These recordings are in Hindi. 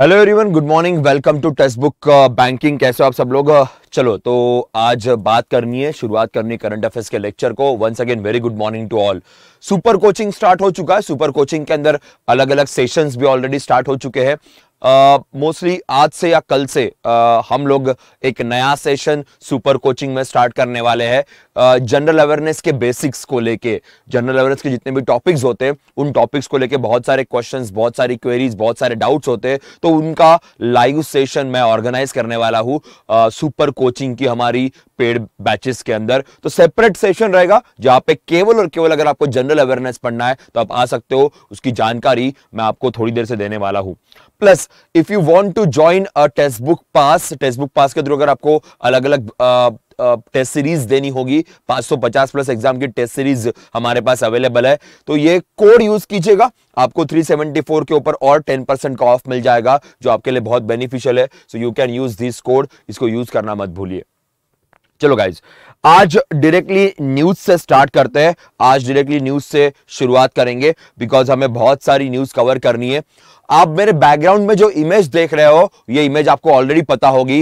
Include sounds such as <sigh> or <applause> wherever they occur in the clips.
Hello everyone good morning welcome to Testbook banking कैसे हो आप सब लोग चलो तो आज बात करनी है शुरुआत करनी करंट अफेयर्स के लेक्चर को once again very good morning to all super coaching start हो चुका है सुपर कोचिंग के अंदर अलग अलग सेशंस भी ऑलरेडी स्टार्ट हो चुके हैं मोस्टली आज से या कल से uh, हम लोग एक नया सेशन सुपर कोचिंग में स्टार्ट करने वाले हैं जनरल अवेयरनेस के बेसिक्स को लेके जनरल अवेयरनेस के जितने भी टॉपिक्स होते हैं उन टॉपिक्स को लेके बहुत सारे क्वेश्चंस बहुत सारी क्वेरीज बहुत सारे डाउट्स होते हैं तो उनका लाइव सेशन मैं ऑर्गेनाइज करने वाला हूँ सुपर कोचिंग की हमारी पेड बैचेस के अंदर तो सेपरेट सेशन रहेगा जहाँ पे केवल और केवल अगर आपको जनरल अवेयरनेस पढ़ना है तो आप आ सकते हो उसकी जानकारी मैं आपको थोड़ी देर से देने वाला हूँ plus if you want to join a Testbook pass Testbook pass के थ्रू अगर आपको अलग अलग टेस्ट सीरीज देनी होगी 550 प्लस एग्जाम की टेस्ट सीरीज हमारे पास अवेलेबल है तो ये कोड यूज कीजिएगा आपको 374 के ऊपर और 10 परसेंट का ऑफ मिल जाएगा जो आपके लिए बहुत बेनिफिशियल है so you can use this code इसको यूज करना मत भूलिए चलो गाइज आज डायरेक्टली न्यूज से स्टार्ट करते हैं आज डायरेक्टली न्यूज से शुरुआत करेंगे बिकॉज हमें बहुत सारी न्यूज कवर करनी है आप मेरे बैकग्राउंड में जो इमेज देख रहे हो ये इमेज आपको ऑलरेडी पता होगी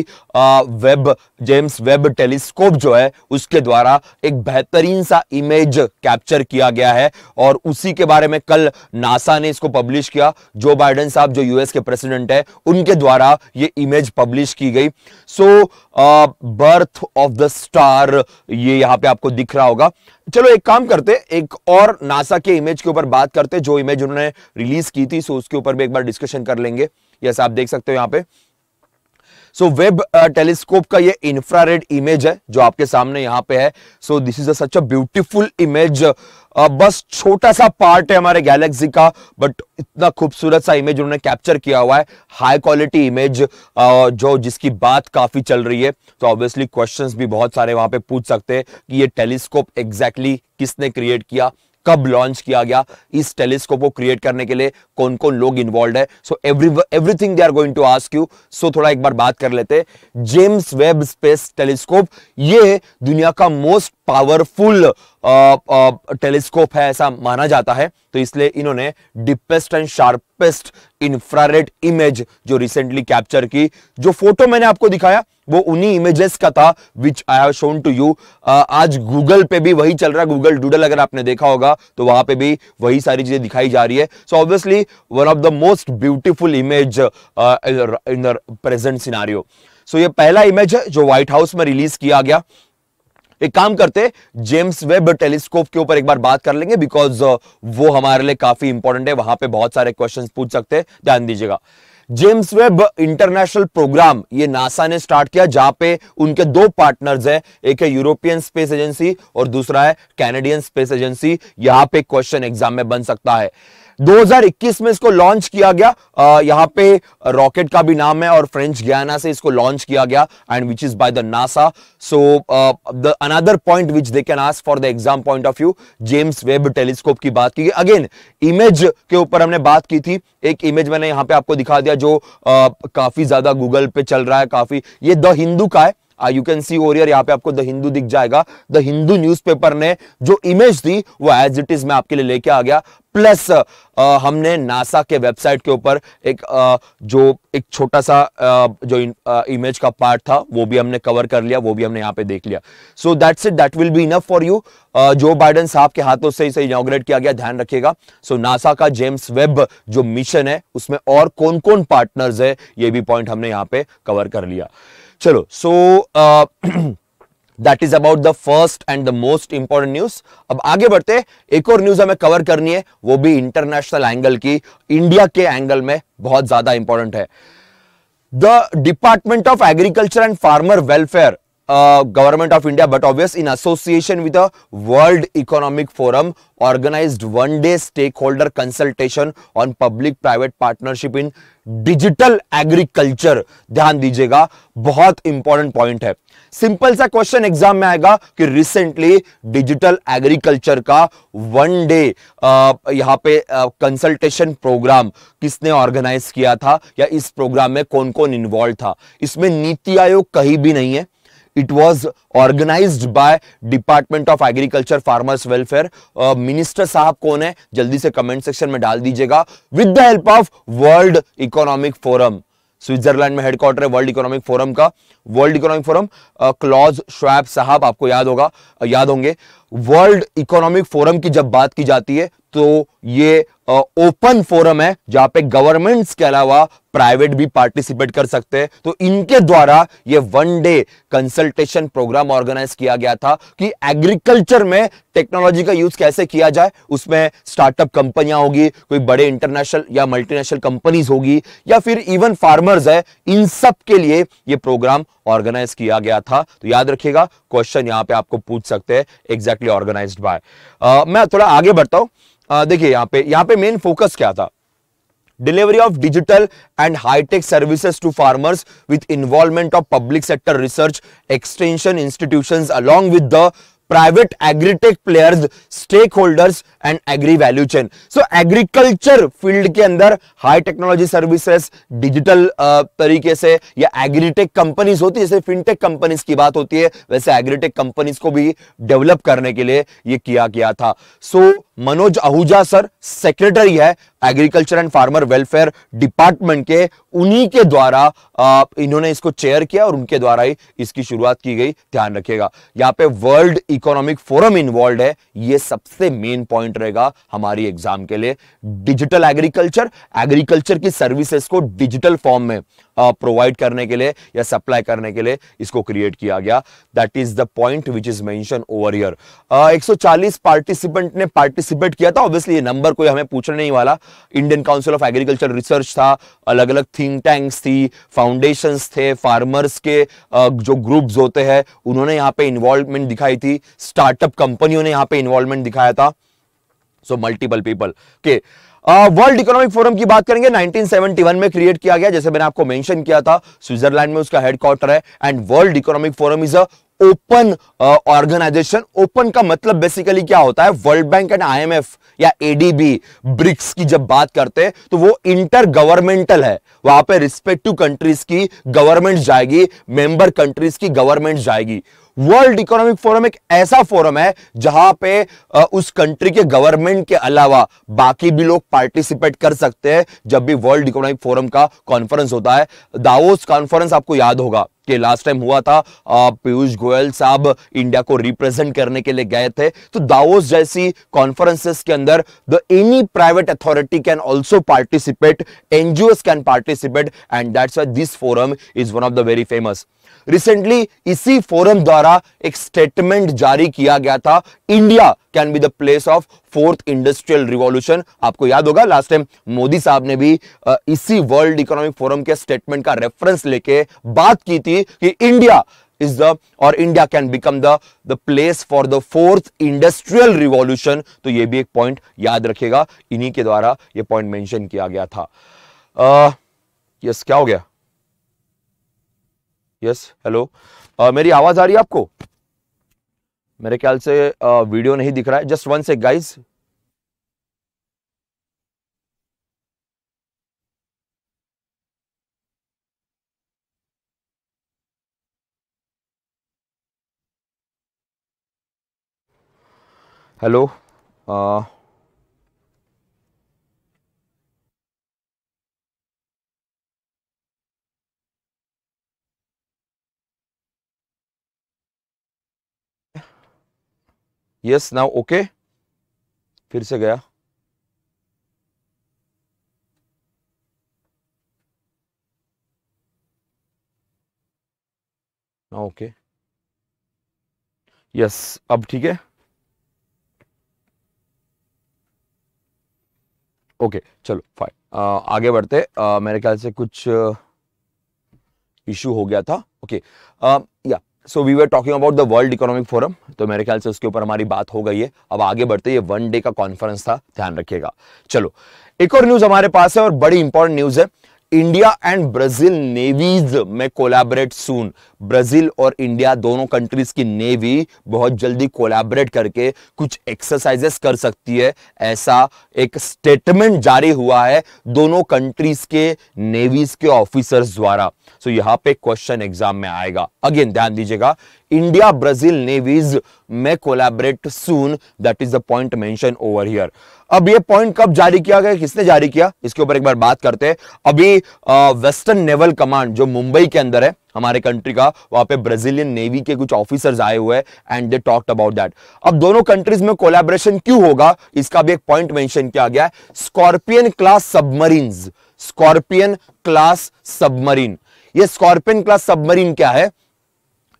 वेब जेम्स वेब टेलीस्कोप जो है उसके द्वारा एक बेहतरीन सा इमेज कैप्चर किया गया है और उसी के बारे में कल नासा ने इसको पब्लिश किया जो बाइडन साहब जो यूएस के प्रेसिडेंट है उनके द्वारा ये इमेज पब्लिश की गई so birth of the star ये यहाँ पे आपको दिख रहा होगा चलो एक काम करते एक और नासा के इमेज के ऊपर बात करते जो इमेज उन्होंने रिलीज की थी सो उसके ऊपर भी एक बार डिस्कशन कर लेंगे यस आप देख सकते हो यहाँ पे सो वेब टेलीस्कोप का ये इंफ्रारेड इमेज है जो आपके सामने यहाँ पे है सो दिस इज अच अ ब्यूटीफुल इमेज बस छोटा सा पार्ट है हमारे गैलेक्सी का बट इतना खूबसूरत सा इमेज उन्होंने कैप्चर किया हुआ है हाई क्वालिटी इमेज जो जिसकी बात काफी चल रही है तो ऑब्वियसली क्वेश्चंस भी बहुत सारे वहां पे पूछ सकते हैं कि ये टेलीस्कोप एग्जैक्टली exactly किसने क्रिएट किया कब लॉन्च किया गया इस टेलीस्कोप को क्रिएट करने के लिए कौन कौन लोग इन्वॉल्व है so every everything they are going to ask you so थोड़ा एक बार बात कर लेते हैं जेम्स वेब स्पेस टेलीस्कोप ये दुनिया का मोस्ट पावरफुल टेलीस्कोप है ऐसा माना जाता है तो इसलिए इन्होंने deepest and sharpest infrared image जो रिसेंटली कैप्चर की जो फोटो मैंने आपको दिखाया वो उन्हीं इमेजेस का था which I have shown to you आज गूगल पे भी वही चल रहा है गूगल डूडल अगर आपने देखा होगा तो वहां पे भी वही सारी चीजें दिखाई जा रही है so obviously one of the most beautiful image in the present scenario so ये पहला इमेज है जो व्हाइट हाउस में रिलीज किया गया एक काम करते जेम्स वेब टेलीस्कोप के ऊपर एक बार बात कर लेंगे बिकॉज uh, वो हमारे लिए काफी इंपॉर्टेंट है वहां पे बहुत सारे क्वेश्चंस पूछ सकते हैं ध्यान दीजिएगा जेम्स वेब इंटरनेशनल प्रोग्राम ये नासा ने स्टार्ट किया जहां पे उनके दो पार्टनर्स हैं एक है यूरोपियन स्पेस एजेंसी और दूसरा है कैनेडियन स्पेस एजेंसी यहां पे क्वेश्चन एग्जाम में बन सकता है 2021 में इसको लॉन्च किया गया यहाँ पे रॉकेट का भी नाम है और फ्रेंच गयाना से इसको लॉन्च किया गया and which is by the NASA so the another point which they can ask for the exam point of view James Webb telescope की बात की अगेन इमेज के ऊपर हमने बात की थी एक इमेज मैंने यहाँ पे आपको दिखा दिया जो आ, काफी ज्यादा गूगल पे चल रहा है काफी ये द हिंदू का है यू कैन सी ओरियर यहाँ पे आपको द हिंदू दिख जाएगा द हिंदू न्यूज़पेपर ने जो इमेज दी वो एज इट इज मैं आपके लिए लेके आ गया प्लस आ, uh, हमने नासा के वेबसाइट के ऊपर एक आ, uh, जो एक छोटा सा आ, uh, जो इन, आ, इमेज का पार्ट था वो भी हमने कवर कर लिया वो भी हमने यहाँ पे देख लिया so that's it that will be enough for you जो बाइडन साहब के हाथों से इसे इनोग्रेट किया गया ध्यान रखिएगा सो so, नासा का जेम्स वेब जो मिशन है उसमें और कौन कौन पार्टनर्स है ये भी पॉइंट हमने यहाँ पे कवर कर लिया चलो so that is about the first and the most important news अब आगे बढ़ते एक और न्यूज हमें कवर करनी है वो भी इंटरनेशनल एंगल की इंडिया के एंगल में बहुत ज्यादा इंपॉर्टेंट है the department of agriculture and farmer welfare government of India but obvious in association with world economic forum organise one day stakeholder consultation on public private partnership in digital agriculture ध्यान दीजिएगा बहुत इंपॉर्टेंट पॉइंट है सिंपल सा क्वेश्चन एग्जाम में आएगा कि रिसेंटली डिजिटल एग्रीकल्चर का वन डे यहां पे कंसल्टेशन uh, प्रोग्राम किसने ऑर्गेनाइज किया था या इस प्रोग्राम में कौन कौन इन्वॉल्व था इसमें नीति आयोग कहीं भी नहीं है it was organise by department of agriculture farmers welfare minister साहब कौन है जल्दी से कमेंट सेक्शन में डाल दीजिएगा with the help of world economic forum Switzerland में हेडक्वार्टर है वर्ल्ड इकोनॉमिक फोरम का world economic forum Klaus Schwab साहब आपको याद होगा याद होंगे वर्ल्ड इकोनॉमिक फोरम की जब बात की जाती है तो ये ओपन फोरम है जहां पे गवर्नमेंट्स के अलावा प्राइवेट भी पार्टिसिपेट कर सकते हैं तो इनके द्वारा ये one day consultation program organise किया गया था कि एग्रीकल्चर में टेक्नोलॉजी का यूज कैसे किया जाए उसमें स्टार्टअप कंपनियां होगी कोई बड़े इंटरनेशनल या मल्टीनेशनल कंपनीज होगी या फिर इवन फार्मर्स है इन सब के लिए ये प्रोग्राम ऑर्गेनाइज किया गया था तो याद रखिएगा क्वेश्चन यहां पे आपको पूछ सकते हैं एग्जैक्टली ऑर्गेनाइज बाय मैं थोड़ा आगे बढ़ता हूं देखिए यहां पे यहां पे मेन फोकस क्या था delivery of digital and high tech services to farmers with involvement of public sector research extension institution along with private agri-tech players, stakeholders and agri value chain. So agriculture field के अंदर high technology services, digital uh, तरीके से या agri-tech companies होती है जैसे fintech companies की बात होती है वैसे agri-tech companies को भी develop करने के लिए ये किया गया था. So Manoj Ahuja sir secretary है agriculture and farmer welfare department के उन्हीं के द्वारा इन्होंने इसको चेयर किया और उनके द्वारा ही इसकी शुरुआत की गई ध्यान रखिएगा यहां पे वर्ल्ड इकोनॉमिक फोरम इन्वॉल्व है ये सबसे मेन पॉइंट रहेगा हमारी एग्जाम के लिए डिजिटल एग्रीकल्चर एग्रीकल्चर की सर्विसेस को डिजिटल फॉर्म में प्रोवाइड uh, करने के लिए या सप्लाई करने के लिए इसको क्रिएट किया गया that is the point which is mention over here 140 participant ने पार्टिसिपेट किया था ऑब्वियसली ये नंबर कोई हमें पूछने नहीं वाला Indian council of agriculture research था अलग अलग थिंक टैंक्स थी फाउंडेशन थे फार्मर्स के uh, जो ग्रुप्स होते हैं उन्होंने यहाँ पे इन्वॉल्वमेंट दिखाई थी स्टार्टअप कंपनियों ने यहाँ पे इन्वॉल्वमेंट दिखाया था सो मल्टीपल पीपल के वर्ल्ड इकोनॉमिक फोरम की बात करेंगे 1971 में क्रिएट किया गया जैसे मैंने आपको मेंशन किया था स्विट्जरलैंड में उसका हेडक्वार्टर है and world economic forum is a open organisation open का मतलब बेसिकली क्या होता है वर्ल्ड बैंक एंड आईएमएफ या एडीबी ब्रिक्स की जब बात करते हैं तो वो इंटर गवर्नमेंटल है वहां पे टू कंट्रीज की गवर्नमेंट जाएगी मेंबर कंट्रीज की गवर्नमेंट जाएगी वर्ल्ड इकोनॉमिक फोरम एक ऐसा फोरम है जहां पे उस कंट्री के गवर्नमेंट के अलावा बाकी भी लोग पार्टिसिपेट कर सकते हैं जब भी वर्ल्ड इकोनॉमिक फोरम का कॉन्फ्रेंस होता है दावोस कॉन्फ्रेंस आपको याद होगा कि लास्ट टाइम हुआ था पीयूष गोयल साहब इंडिया को रिप्रेजेंट करने के लिए गए थे तो दावोस जैसी कॉन्फ्रेंसेस के अंदर the any private authority can also participate NGO can participate and that's why this forum is one of the very famous recently इसी फोरम द्वारा एक स्टेटमेंट जारी किया गया था India can be the place of fourth industrial revolution आपको याद होगा लास्ट टाइम मोदी साहब ने भी इसी वर्ल्ड इकोनॉमिक फोरम के स्टेटमेंट का रेफरेंस लेके बात की थी थी कि इंडिया इज द और India can become the the place for the fourth industrial revolution तो ये भी एक पॉइंट याद रखेगा इन्हीं के द्वारा ये पॉइंट मेंशन किया गया था यस uh, क्या हो गया यस yes, हेलो uh, मेरी आवाज आ रही है आपको मेरे ख्याल से वीडियो नहीं दिख रहा है just one sec guys hello yes now okay फिर से गया ओके यस अब ठीक है ओके चलो फाइन uh, आगे बढ़ते आ, uh, मेरे ख्याल से कुछ इशू uh, हो गया था okay yeah so we were talking about the world economic forum तो मेरे ख्याल से उसके ऊपर हमारी बात हो गई है अब आगे बढ़ते ये वन डे का कॉन्फ्रेंस था ध्यान रखिएगा चलो एक और न्यूज हमारे पास है और बड़ी इंपॉर्टेंट न्यूज है इंडिया एंड ब्राजील नेवीज में कोलैबोरेट सून ब्राजील और इंडिया दोनों कंट्रीज की नेवी बहुत जल्दी कोलैबोरेट करके कुछ एक्सरसाइजेस कर सकती है ऐसा एक स्टेटमेंट जारी हुआ है दोनों कंट्रीज के नेवीज के ऑफिसर्स द्वारा सो so, यहां पे क्वेश्चन एग्जाम में आएगा अगेन ध्यान दीजिएगा इंडिया ब्राजील नेवीज में collaborate soon that is the point mention over here अब ये पॉइंट कब जारी किया गया किसने जारी किया इसके ऊपर एक बार बात करते हैं अभी वेस्टर्न नेवल कमांड जो मुंबई के अंदर है हमारे कंट्री का वहां पे ब्राजीलियन नेवी के कुछ ऑफिसर्स आए हुए हैं and they talked about that अब दोनों कंट्रीज में कोलैबोरेशन क्यों होगा इसका भी एक पॉइंट मेंशन किया गया है scorpion class submarine scorpion class submarine ये स्कॉर्पियन क्लास सबमरीन क्या है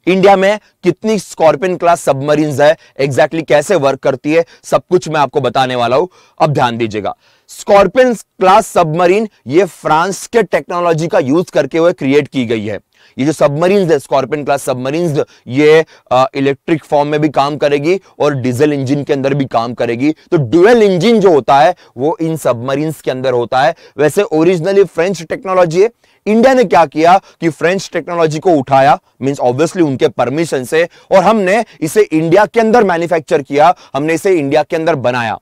इंडिया में कितनी स्कॉर्पियन क्लास सबमरीन्स है एग्जैक्टली exactly कैसे वर्क करती है सब कुछ मैं आपको बताने वाला हूं अब ध्यान दीजिएगा स्कॉर्पियन क्लास सबमरीन ये फ्रांस के टेक्नोलॉजी का यूज करके हुए क्रिएट की गई है ये जो सबमरीन है स्कॉर्पियन क्लास सबमरीन ये इलेक्ट्रिक फॉर्म में भी काम करेगी और डीजल इंजन के अंदर भी काम करेगी तो ड्यूएल इंजन जो होता है वो इन सबमरीन के अंदर होता है वैसे ओरिजिनली फ्रेंच टेक्नोलॉजी है इंडिया ने क्या किया कि फ्रेंच टेक्नोलॉजी को उठाया मींस ऑब्वियसली उनके परमिशन से और हमने इसे इंडिया के अंदर मैन्युफैक्चर किया हमने इसे इंडिया के अंदर बनाया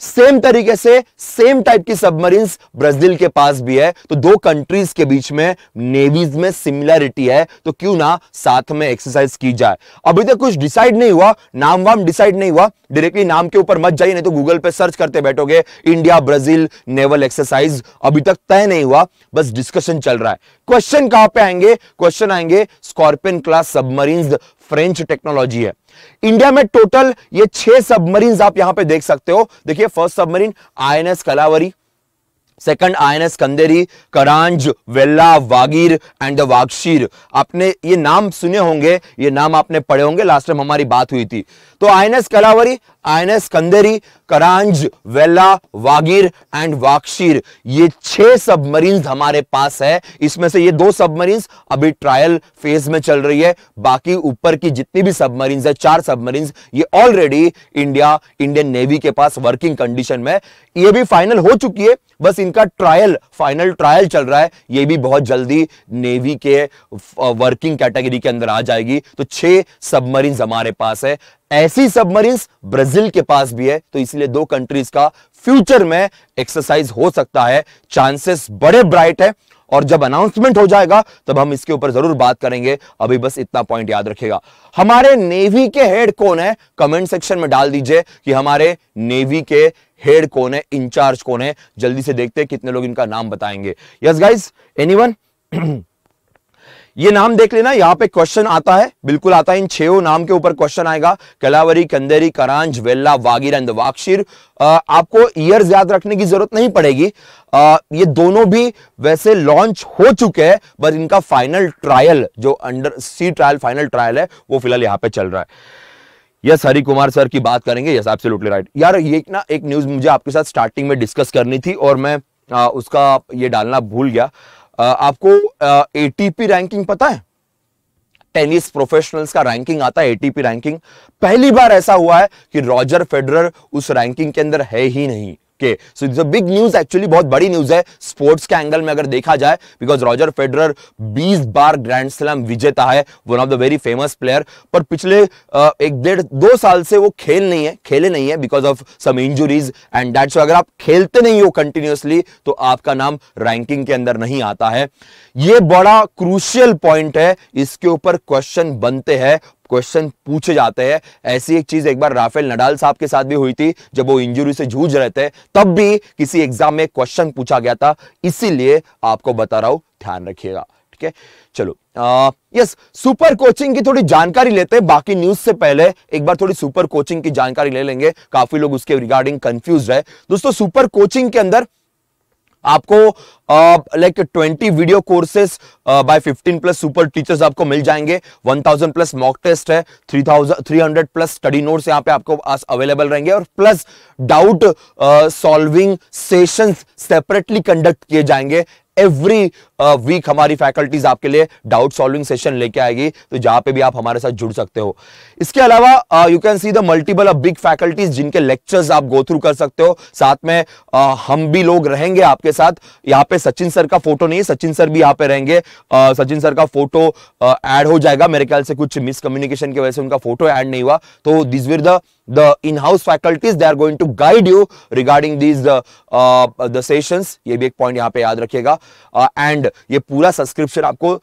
सेम तरीके से सेम टाइप की सबमरीन ब्राजील के पास भी है तो दो कंट्रीज के बीच में नेवीज में सिमिलरिटी है तो क्यों ना साथ में एक्सरसाइज की जाए अभी तक कुछ डिसाइड नहीं हुआ नाम वाम डिसाइड नहीं हुआ डायरेक्टली नाम के ऊपर मत जाइए नहीं तो गूगल पे सर्च करते बैठोगे इंडिया ब्राजील नेवल एक्सरसाइज अभी तक तय नहीं हुआ बस डिस्कशन चल रहा है क्वेश्चन कहां पे आएंगे क्वेश्चन आएंगे scorpion class submarine French technology है इंडिया में टोटल ये छह सबमरीन आप यहां पे देख सकते हो देखिए first submarine INS Kalvari second INS Khanderi Karanj Vela Vagir and Vagsheer आपने ये नाम सुने होंगे ये नाम आपने पढ़े होंगे लास्ट टाइम हमारी बात हुई थी तो आईएनएस कलावरी आईएनएस कंदेरी करांज वेला वागीर एंड वाक्शीर ये छह सबमरीन हमारे पास है इसमें से ये दो सबमरीन अभी ट्रायल फेज में चल रही है बाकी ऊपर की जितनी भी सबमरीन है चार सबमरीन ये ऑलरेडी इंडिया इंडियन नेवी के पास वर्किंग कंडीशन में ये भी फाइनल हो चुकी है बस इनका ट्रायल फाइनल ट्रायल चल रहा है ये भी बहुत जल्दी नेवी के वर्किंग uh, कैटेगरी के अंदर आ जाएगी तो छह सबमरीन हमारे पास है ऐसी सबमरीन ब्राजील के पास भी है तो इसलिए दो कंट्रीज का फ्यूचर में एक्सरसाइज हो सकता है चांसेस बड़े ब्राइट है और जब अनाउंसमेंट हो जाएगा तब हम इसके ऊपर जरूर बात करेंगे अभी बस इतना पॉइंट याद रखेगा हमारे नेवी के हेड कौन है कमेंट सेक्शन में डाल दीजिए कि हमारे नेवी के हेड कौन है इंचार्ज कौन है जल्दी से देखते हैं कितने लोग इनका नाम बताएंगे यस गाइज एनी ये नाम देख लेना यहाँ पे क्वेश्चन आता है बिल्कुल आता है इन छो नाम के ऊपर क्वेश्चन आएगा कलावरी कंदेरी करांज वेल्ला एंड वाक्शीर आपको ईयर्स याद रखने की जरूरत नहीं पड़ेगी आ, ये दोनों भी वैसे लॉन्च हो चुके हैं बट इनका फाइनल ट्रायल जो under sea trial final trial है वो फिलहाल यहाँ पे चल रहा है यस हरि कुमार सर की बात करेंगे यस एब्सोल्युटली राइट यार ये ना एक न्यूज मुझे आपके साथ स्टार्टिंग में डिस्कस करनी थी और मैं आ, उसका ये डालना भूल गया आपको एटीपी रैंकिंग पता है टेनिस प्रोफेशनल्स का रैंकिंग आता है एटीपी रैंकिंग पहली बार ऐसा हुआ है कि रॉजर फेडरर उस रैंकिंग के अंदर है ही नहीं के so it's a big news actually बहुत बड़ी न्यूज है स्पोर्ट्स के एंगल में अगर देखा जाए बिकॉज रॉजर फेडरर 20 बार ग्रैंड स्लैम विजेता है one of the very famous player पर पिछले uh, एक डेढ़ दो साल से वो खेल नहीं है खेले नहीं है because of some injuries and that so अगर आप खेलते नहीं हो कंटिन्यूसली तो आपका नाम रैंकिंग के अंदर नहीं आता है ये बड़ा क्रूशियल पॉइंट है इसके ऊपर क्वेश्चन बनते हैं क्वेश्चन पूछे जाते हैं ऐसी एक चीज एक बार राफेल नडाल साहब के साथ भी हुई थी जब वो इंजुरी से जूझ रहे थे तब भी किसी एग्जाम में क्वेश्चन पूछा गया था इसीलिए आपको बता रहा हूं ध्यान रखिएगा ठीक है चलो आ, यस सुपर कोचिंग की थोड़ी जानकारी लेते हैं बाकी न्यूज से पहले एक बार थोड़ी सुपर कोचिंग की जानकारी ले लेंगे काफी लोग उसके रिगार्डिंग कंफ्यूज है दोस्तों सुपर कोचिंग के अंदर आपको like twenty video courses by fifteen plus super teachers आपको मिल जाएंगे one thousand plus mock test है three thousand three hundred plus study notes यहाँ पे आपको अवेलेबल रहेंगे और plus doubt solving sessions separately conduct किए जाएंगे एवरी वीक uh, हमारी फैकल्टीज आपके लिए डाउट सॉल्विंग सेशन लेके आएगी तो जहां पे भी आप हमारे साथ जुड़ सकते हो इसके अलावा you can see the multiple of big faculties जिनके लेक्चर्स आप गो थ्रू कर सकते हो साथ में uh, हम भी लोग रहेंगे आपके साथ यहाँ पे सचिन सर का फोटो नहीं सचिन सर भी यहाँ पे रहेंगे uh, सचिन सर का फोटो एड uh, हो जाएगा मेरे ख्याल से कुछ मिसकम्युनिकेशन की वजह से उनका फोटो एड नहीं हुआ तो this were the the in-house faculties they are going to guide you regarding these the uh, uh, the sessions ये भी एक point यहाँ पे याद रखिएगा एंड uh, ये पूरा सब्सक्रिप्शन आपको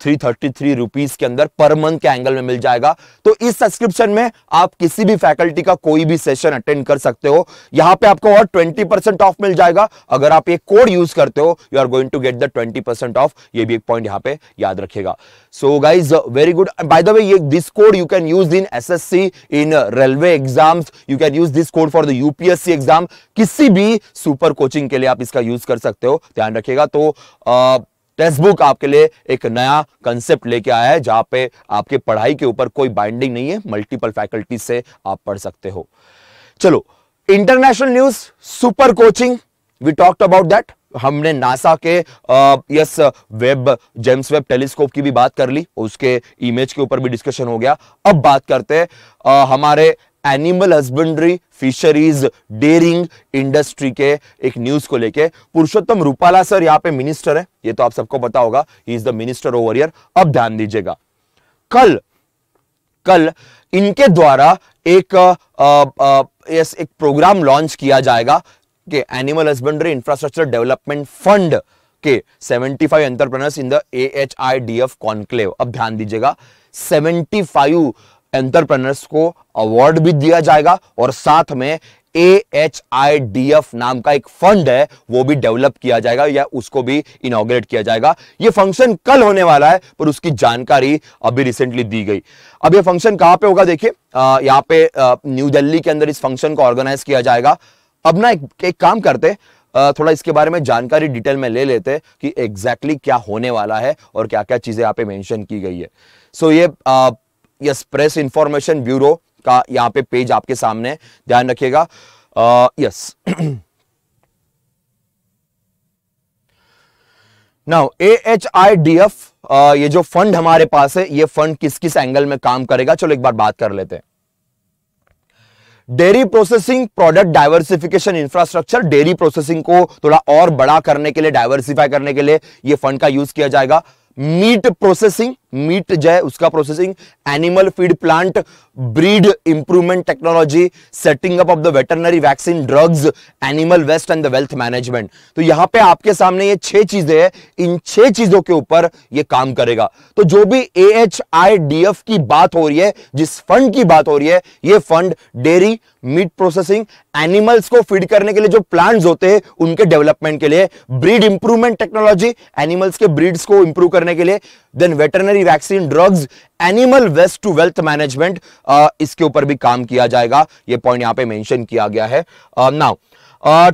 थ्री थर्टी थ्री रुपीज के अंदर पर मंथ के एंगल में मिल जाएगा तो इस सब्सक्रिप्शन में आप किसी भी फैकल्टी का कोई भी सेशन अटेंड कर सकते हो यहां पे आपको और ट्वेंटी परसेंट ऑफ मिल जाएगा अगर आप ये कोड यूज करते हो you are going to get the twenty percent of ये भी एक पॉइंट यहाँ पे याद रखेगा so guys very good by the way this code you can use in S in railway exams you can use this code for the UPSC exam किसी भी सुपर कोचिंग के लिए आप इसका यूज कर सकते हो ध्यान रखिएगा तो आ, टेक्स्ट बुक आपके लिए एक नया कंसेप्ट लेके आया है जहां पे आपके पढ़ाई के ऊपर कोई बाइंडिंग नहीं है मल्टीपल फैकल्टी से आप पढ़ सकते हो चलो international news super coaching we talked about that हमने नासा के yes Webb James Webb telescope की भी बात कर ली उसके इमेज के ऊपर भी डिस्कशन हो गया अब बात करते हैं हमारे animal husbandry fisheries dairying industry के एक न्यूज को लेके पुरुषोत्तम रूपाला सर यहां पे मिनिस्टर है ये तो आप सबको पता होगा ही is the minister over here अब ध्यान दीजिएगा कल कल इनके द्वारा एक आ, आ, एक प्रोग्राम लॉन्च किया जाएगा कि animal husbandry infrastructure development fund के 75 five entrepreneurs in the A H I D F conclave अब ध्यान दीजिएगा 75 फाइव एंटरप्रेनर्स को अवार्ड भी दिया जाएगा और साथ में A H I D F नाम का एक फंड है वो भी डेवलप किया जाएगा या उसको भी इनोग्रेट किया जाएगा ये फंक्शन कल होने वाला है पर उसकी जानकारी अभी रिसेंटली दी गई अब ये फंक्शन कहाँ पे होगा देखिए यहाँ पे न्यू दिल्ली के अंदर इस फंक्शन को ऑर्गेनाइज किया जाएगा अब ना एक, एक काम करते थोड़ा इसके बारे में जानकारी डिटेल में ले लेते कि एग्जैक्टली exactly क्या होने वाला है और क्या क्या चीजें यहाँ पे मेंशन की गई है सो so, ये यस प्रेस इंफॉर्मेशन ब्यूरो का यहां पे पेज आपके सामने ध्यान रखिएगा yes now A H I D F ये जो फंड हमारे पास है ये फंड किस किस एंगल में काम करेगा चलो एक बार बात कर लेते हैं dairy processing product diversification infrastructure dairy processing को थोड़ा और बड़ा करने के लिए डायवर्सिफाई करने के लिए यह फंड का यूज किया जाएगा मीट प्रोसेसिंग मीट जाए उसका processing animal feed plant breed improvement technology setting up of the veterinary vaccine drugs animal waste and the wealth management तो यहां पे आपके सामने ये छह चीजें हैं इन छह चीजों के ऊपर ये काम करेगा तो जो भी A H I D F की बात हो रही है जिस फंड की बात हो रही है ये fund dairy meat processing animals को फीड करने के लिए जो प्लांट्स होते हैं उनके डेवलपमेंट के लिए ब्रीड इंप्रूवमेंट टेक्नोलॉजी एनिमल्स के ब्रीड्स को इंप्रूव करने के लिए then veterinary discovery vaccine drugs animal waste to wealth management इसके ऊपर भी काम किया जाएगा ये पॉइंट यहां पे मेंशन किया गया है नाउ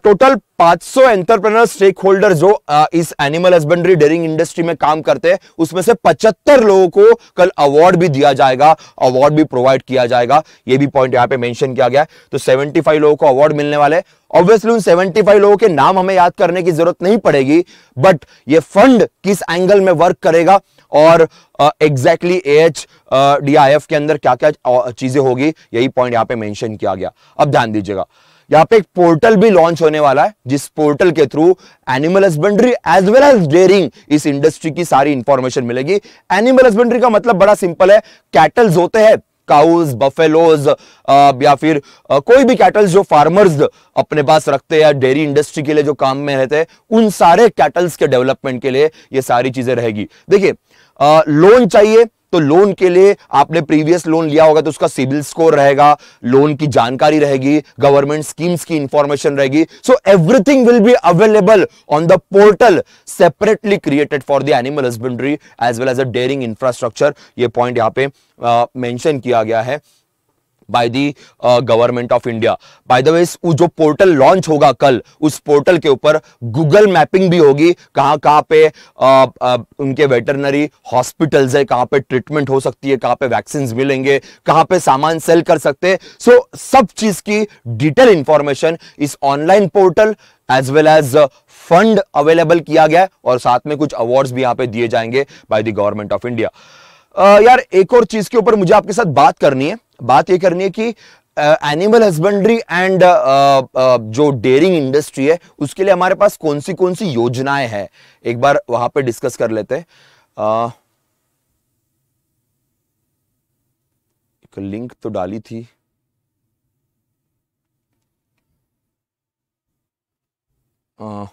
टोटल uh, 500 uh, सौ एंटरप्रेनर स्टेक होल्डर जो uh, इस एनिमल हस्बेंड्री डेरिंग इंडस्ट्री में काम करते हैं उसमें से 75 लोगों को कल अवार्ड भी दिया जाएगा अवार्ड भी प्रोवाइड किया जाएगा ये भी पॉइंट यहां पे मेंशन किया गया है तो 75 लोगों को अवार्ड मिलने वाले ऑब्वियसली उन 75 लोगों के नाम हमें याद करने की जरूरत नहीं पड़ेगी बट ये फंड किस एंगल में वर्क करेगा और exactly H D I F के अंदर क्या क्या uh, चीजें होगी यही पॉइंट यहाँ पे मेंशन किया गया अब ध्यान दीजिएगा यहाँ पे एक पोर्टल भी लॉन्च होने वाला है जिस पोर्टल के through animal husbandry as well as dairying इस इंडस्ट्री की सारी इंफॉर्मेशन मिलेगी एनिमल हस्बेंड्री का मतलब बड़ा सिंपल है कैटल्स होते हैं काउज बफेलोज uh, या फिर uh, कोई भी कैटल्स जो फार्मर्स अपने पास रखते हैं डेयरी इंडस्ट्री के लिए जो काम में रहते हैं उन सारे कैटल्स के डेवलपमेंट के लिए ये सारी चीजें रहेगी देखिए लोन चाहिए तो लोन के लिए आपने प्रीवियस लोन लिया होगा तो उसका सिविल स्कोर रहेगा लोन की जानकारी रहेगी गवर्नमेंट स्कीम्स की इंफॉर्मेशन रहेगी so everything will be available on the portal separately created for the animal husbandry as well as a dairying infrastructure ये पॉइंट यहां पे मेंशन किया गया है by the government of India by the way जो पोर्टल लॉन्च होगा कल उस पोर्टल के ऊपर गूगल मैपिंग भी होगी कहाँ कहाँ पे आ, uh, आ, uh, उनके वेटरनरी हॉस्पिटल्स है कहाँ पे ट्रीटमेंट हो सकती है कहाँ पे वैक्सीन मिलेंगे कहाँ पे सामान सेल कर सकते हैं सो so, सब चीज की डिटेल इंफॉर्मेशन इस online portal as well as fund available किया गया और साथ में कुछ अवार्ड्स भी यहाँ पे दिए जाएंगे by the government of India यार एक और चीज के ऊपर मुझे आपके साथ बात करनी है बात ये करनी है कि एनिमल हस्बेंड्री एंड जो डेयरिंग इंडस्ट्री है उसके लिए हमारे पास कौन सी कौन सी योजनाएं हैं एक बार वहां पे डिस्कस कर लेते हैं uh, एक लिंक तो डाली थी uh,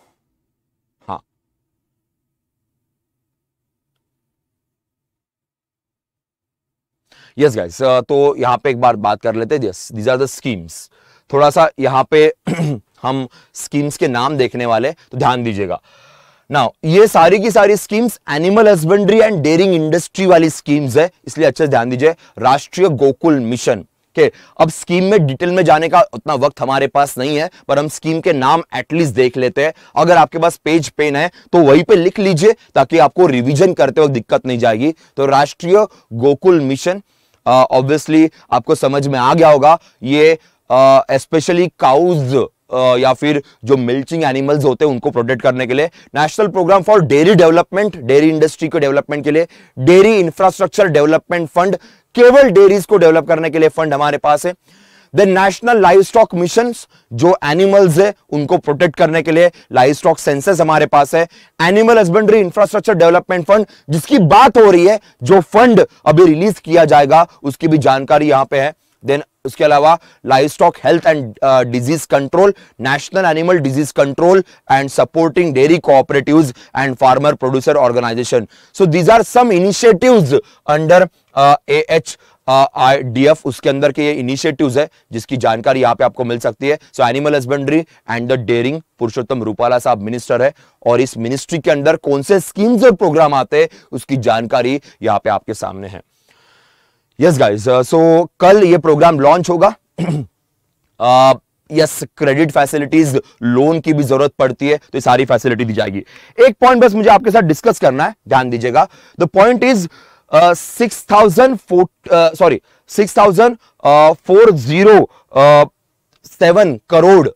यस गाइस uh, तो यहाँ पे एक बार बात कर लेते हैं दीज आर द स्कीम्स थोड़ा सा यहाँ पे <clears throat> हम स्कीम्स के नाम देखने वाले तो ध्यान दीजिएगा ना ये सारी की सारी schemes animal husbandry and dairying industry वाली स्कीम्स है इसलिए अच्छे से ध्यान दीजिए राष्ट्रीय गोकुल मिशन के अब स्कीम में डिटेल में जाने का उतना वक्त हमारे पास नहीं है पर हम स्कीम के नाम एटलीस्ट देख लेते हैं अगर आपके पास पेज पेन है तो वहीं पे लिख लीजिए ताकि आपको रिवीजन करते वक्त दिक्कत नहीं जाएगी तो राष्ट्रीय गोकुल मिशन ऑब्वियसली uh, आपको समझ में आ गया होगा ये स्पेशली uh, काउज uh, या फिर जो मिल्चिंग एनिमल्स होते हैं उनको प्रोटेक्ट करने के लिए national programme for dairy development dairy industry को डेवलपमेंट के लिए डेयरी इंफ्रास्ट्रक्चर डेवलपमेंट फंड केवल डेयरीज को डेवलप करने के लिए फंड हमारे पास है then national livestock mission जो एनिमल्स है उनको प्रोटेक्ट करने के लिए लाइव स्टॉक सेंसेस हमारे पास है animal husbandry infrastructure development fund जिसकी बात हो रही है जो फंड अभी रिलीज किया जाएगा उसकी भी जानकारी यहां पे है देन उसके अलावा livestock health and disease control national animal disease control and supporting dairy cooperatives and farmer producer organisation so these are some initiatives under AH IDF उसके अंदर के ये इनिशिएटिव्स है जिसकी जानकारी यहाँ पे आपको मिल सकती है so animal husbandry and the dairying Purushottam Rupala साहब मिनिस्टर है और इस मिनिस्ट्री के अंदर कौन से स्कीम्स और प्रोग्राम आते हैं उसकी जानकारी यहाँ पे आपके सामने है यस गाइज सो कल ये प्रोग्राम लॉन्च होगा यस क्रेडिट फैसिलिटीज लोन की भी जरूरत पड़ती है तो ये सारी फैसिलिटी दी जाएगी एक पॉइंट बस मुझे आपके साथ डिस्कस करना है ध्यान दीजिएगा the point is six thousand four sorry six thousand four zero seven crore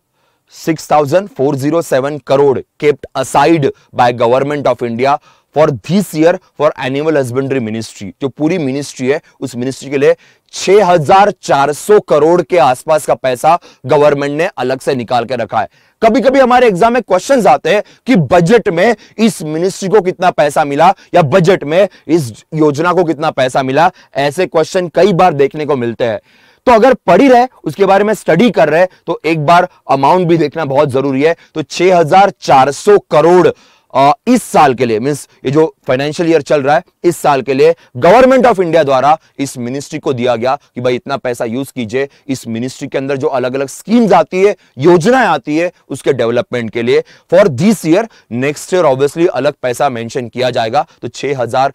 6,407 crore kept aside by government of India for this year for animal husbandry ministry जो पूरी मिनिस्ट्री है उस मिनिस्ट्री के लिए 6,400 करोड़ के आसपास का पैसा गवर्नमेंट ने अलग से निकाल के रखा है कभी कभी हमारे एग्जाम में क्वेश्चन आते हैं कि बजट में इस मिनिस्ट्री को कितना पैसा मिला या बजट में इस योजना को कितना पैसा मिला ऐसे क्वेश्चन कई बार देखने को मिलते हैं तो अगर पढ़ी रहे उसके बारे में स्टडी कर रहे तो एक बार अमाउंट भी देखना बहुत जरूरी है तो 6400 करोड़ इस साल के लिए मीन्स ये जो फाइनेंशियल ईयर चल रहा है इस साल के लिए गवर्नमेंट ऑफ इंडिया द्वारा इस मिनिस्ट्री को दिया गया कि भाई इतना पैसा यूज कीजिए इस मिनिस्ट्री के अंदर जो अलग अलग स्कीम्स आती है योजनाएं आती है उसके डेवलपमेंट के लिए for this year next year obviously अलग पैसा मैंशन किया जाएगा तो छह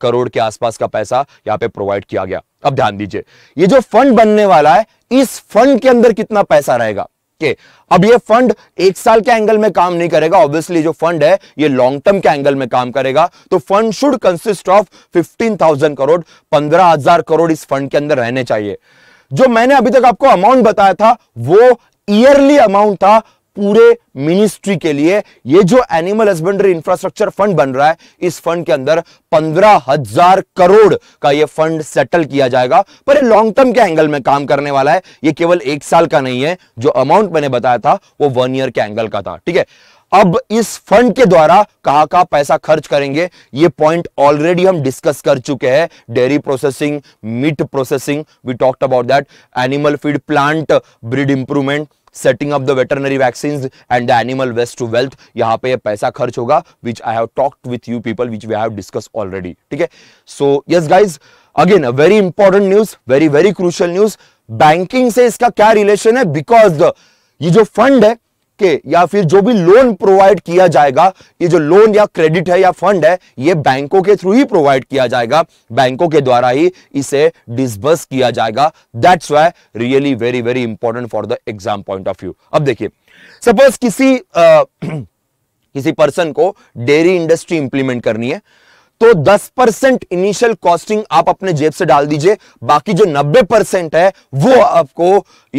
करोड़ के आसपास का पैसा यहाँ पे प्रोवाइड किया गया अब ध्यान दीजिए ये जो फंड बनने वाला है इस फंड के अंदर कितना पैसा रहेगा के अब ये फंड एक साल के एंगल में काम नहीं करेगा ऑब्वियसली जो फंड है ये लॉन्ग टर्म के एंगल में काम करेगा तो fund should consist of 15,000 crore 15,000 crore इस फंड के अंदर रहने चाहिए जो मैंने अभी तक आपको अमाउंट बताया था वो ईयरली अमाउंट था पूरे मिनिस्ट्री के लिए ये जो एनिमल हस्बेंड्री इंफ्रास्ट्रक्चर फंड बन रहा है इस फंड के अंदर पंद्रह हजार करोड़ का ये फंड सेटल किया जाएगा पर ये लॉन्ग टर्म के एंगल में काम करने वाला है ये केवल एक साल का नहीं है जो अमाउंट मैंने बताया था वो वन ईयर के एंगल का था ठीक है अब इस फंड के द्वारा कहा का पैसा खर्च करेंगे ये पॉइंट ऑलरेडी हम डिस्कस कर चुके हैं dairy processing meat processing we talked about that animal feed plant breed improvement setting up the veterinary vaccine and the animal waste to wealth यहां पे पैसा खर्च होगा which I have talked with you people which we have discuss already ठीक है so yes guys again a very important news very very crucial news banking से इसका क्या रिलेशन है बिकॉज ये जो फंड है के या फिर जो भी लोन प्रोवाइड किया जाएगा ये जो लोन या क्रेडिट है या फंड है ये बैंकों के थ्रू ही प्रोवाइड किया जाएगा बैंकों के द्वारा ही इसे डिसबर्स किया जाएगा that's why really very very important for the exam point of view अब देखिए सपोज किसी आ, <clears throat> किसी पर्सन को डेयरी इंडस्ट्री इंप्लीमेंट करनी है तो 10 परसेंट इनिशियल कॉस्टिंग आप अपने जेब से डाल दीजिए बाकी जो 90 परसेंट है वो आपको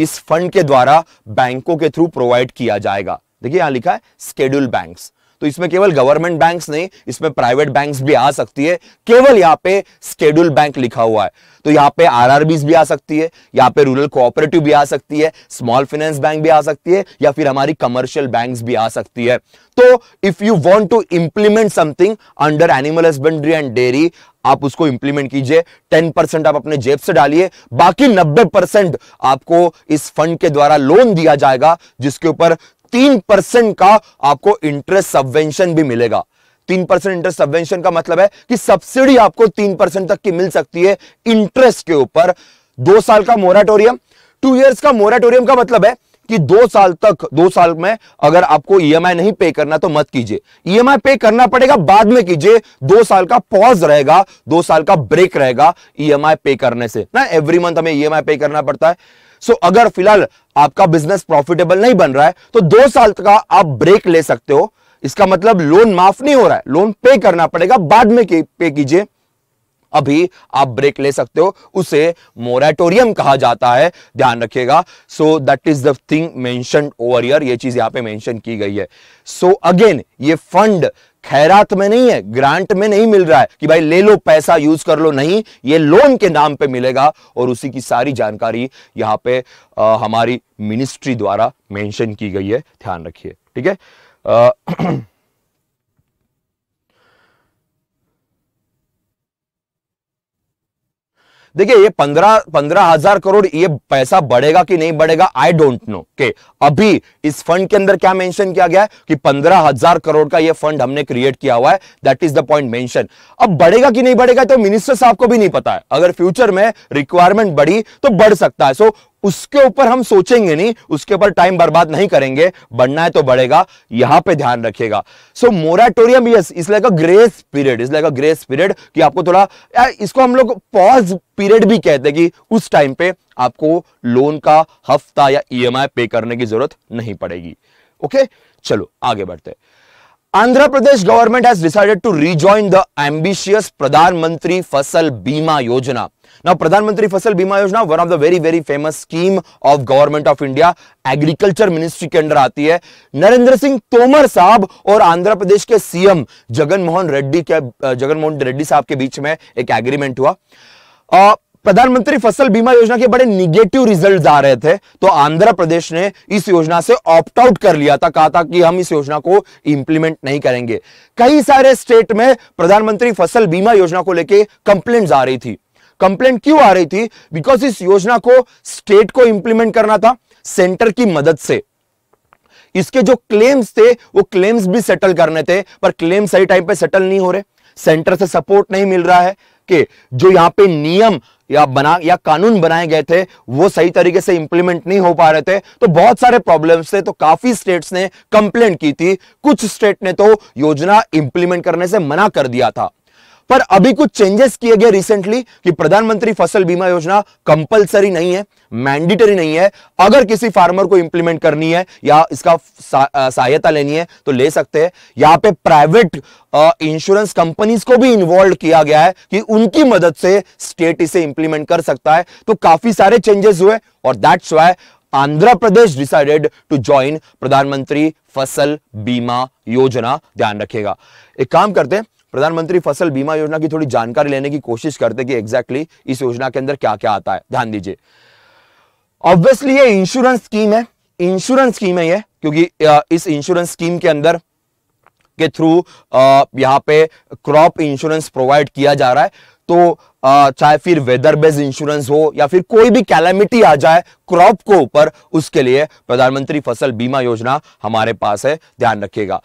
इस फंड के द्वारा बैंकों के थ्रू प्रोवाइड किया जाएगा देखिए यहां लिखा है स्केड्यूल बैंक्स तो इसमें केवल गवर्नमेंट बैंक्स नहीं इसमें प्राइवेट बैंक्स भी आ सकती है केवल यहाँ पे स्केड्यूल बैंक लिखा हुआ है तो यहाँ पे आरआरबीज भी आ सकती है यहाँ पे रूरल कोऑपरेटिव भी आ सकती है स्मॉल फाइनेंस बैंक भी आ सकती है या फिर हमारी कमर्शियल बैंक्स भी आ सकती है तो if you want to implement something under animal husbandry and dairy आप उसको इंप्लीमेंट कीजिए 10 परसेंट आप अपने जेब से डालिए बाकी 90 परसेंट आपको इस फंड के द्वारा लोन दिया जाएगा जिसके ऊपर तीन परसेंट का आपको इंटरेस्ट सबवेंशन भी मिलेगा तीन परसेंट इंटरेस्ट सबवेंशन का मतलब है कि सब्सिडी आपको तीन परसेंट तक की मिल सकती है इंटरेस्ट के ऊपर दो साल का मोराटोरियम टू ईयर्स का मोराटोरियम का मतलब है कि दो साल तक दो साल में अगर आपको ईएमआई e नहीं पे करना तो मत कीजिए ईएमआई e पे करना पड़ेगा बाद में कीजिए दो साल का पॉज रहेगा दो साल का ब्रेक रहेगा ईएमआई e पे करने से ना एवरी मंथ हमें ईएमआई पे करना पड़ता है सो अगर फिलहाल आपका बिजनेस प्रॉफिटेबल नहीं बन रहा है तो दो साल का आप ब्रेक ले सकते हो इसका मतलब लोन माफ नहीं हो रहा है लोन पे करना पड़ेगा बाद में पे कीजिए अभी आप ब्रेक ले सकते हो उसे मोराटोरियम कहा जाता है ध्यान रखिएगा so that is the thing mention over here ये चीज यहां पे मेंशन की गई है सो so, अगेन ये फंड खैरात में नहीं है ग्रांट में नहीं मिल रहा है कि भाई ले लो पैसा यूज कर लो नहीं ये लोन के नाम पे मिलेगा और उसी की सारी जानकारी यहाँ पे आ, हमारी मिनिस्ट्री द्वारा मेंशन की गई है ध्यान रखिए ठीक है <clears throat> देखिए ये पंद्रह पंद्रह हजार करोड़ ये पैसा बढ़ेगा कि नहीं बढ़ेगा आई डोंट नो के अभी इस फंड के अंदर क्या मेंशन किया गया है कि पंद्रह हजार करोड़ का ये फंड हमने क्रिएट किया हुआ है that is the point mention अब बढ़ेगा कि नहीं बढ़ेगा तो मिनिस्टर साहब को भी नहीं पता है अगर फ्यूचर में रिक्वायरमेंट बढ़ी तो बढ़ सकता है सो उसके ऊपर हम सोचेंगे नहीं उसके ऊपर टाइम बर्बाद नहीं करेंगे बढ़ना है तो बढ़ेगा यहां पे ध्यान रखिएगा so moratorium yes is like a grace period is like a grace period कि आपको थोड़ा इसको हम लोग पॉज पीरियड भी कहते हैं कि उस टाइम पे आपको लोन का हफ्ता या ईएमआई e पे करने की जरूरत नहीं पड़ेगी ओके चलो आगे बढ़ते हैं Andhra Pradesh government has decided to rejoin the ambitious Pradhan Mantri Fasal Bima Yojana now Pradhan Mantri Fasal Bima Yojana one of the very very famous scheme of government of India agriculture ministry के अंडर आती है नरेंद्र सिंह तोमर साहब और आंध्र प्रदेश के सीएम जगनमोहन रेड्डी के जगनमोहन रेड्डी साहब के बीच में एक एग्रीमेंट हुआ uh, प्रधानमंत्री फसल बीमा योजना के बड़े निगेटिव रिजल्ट आ रहे थे तो आंध्र प्रदेश ने इस योजना से ऑप्ट आउट कर लिया था कहा था कि हम इस योजना को इंप्लीमेंट नहीं करेंगे कई सारे स्टेट में प्रधानमंत्री फसल बीमा योजना को लेकर कंप्लेन आ रही थी कंप्लेन क्यों आ रही थी बिकॉज इस योजना को स्टेट को इंप्लीमेंट करना था सेंटर की मदद से इसके जो क्लेम्स थे वो क्लेम्स भी सेटल करने थे पर क्लेम सही टाइम पे सेटल नहीं हो रहे सेंटर से सपोर्ट नहीं मिल रहा है कि जो यहां पे नियम या बना या कानून बनाए गए थे वो सही तरीके से इंप्लीमेंट नहीं हो पा रहे थे तो बहुत सारे प्रॉब्लम्स थे तो काफी स्टेट्स ने कंप्लेंट की थी कुछ स्टेट ने तो योजना इंप्लीमेंट करने से मना कर दिया था पर अभी कुछ चेंजेस किए गए रिसेंटली कि प्रधानमंत्री फसल बीमा योजना कंपलसरी नहीं है मैंडेटरी नहीं है अगर किसी फार्मर को इंप्लीमेंट करनी है या इसका सहायता लेनी है तो ले सकते हैं यहां पे प्राइवेट इंश्योरेंस कंपनीज को भी इन्वॉल्व किया गया है कि उनकी मदद से स्टेट इसे इंप्लीमेंट कर सकता है तो काफी सारे चेंजेस हुए और that's why Andhra Pradesh decided to join Pradhan Mantri Fasal Bima योजना ध्यान रखिएगा एक काम करते हैं प्रधानमंत्री फसल बीमा योजना की थोड़ी जानकारी लेने की कोशिश करते कि एग्जैक्टली exactly इस योजना के अंदर क्या क्या आता है ध्यान दीजिए ऑब्वियसली ये इंश्योरेंस स्कीम है इंश्योरेंस स्कीम है ये क्योंकि इस इंश्योरेंस स्कीम के अंदर के थ्रू यहां पे क्रॉप इंश्योरेंस प्रोवाइड किया जा रहा है तो चाहे फिर वेदर बेस्ड इंश्योरेंस हो या फिर कोई भी कैलामिटी आ जाए क्रॉप को ऊपर उसके लिए प्रधानमंत्री फसल बीमा योजना हमारे पास है ध्यान रखिएगा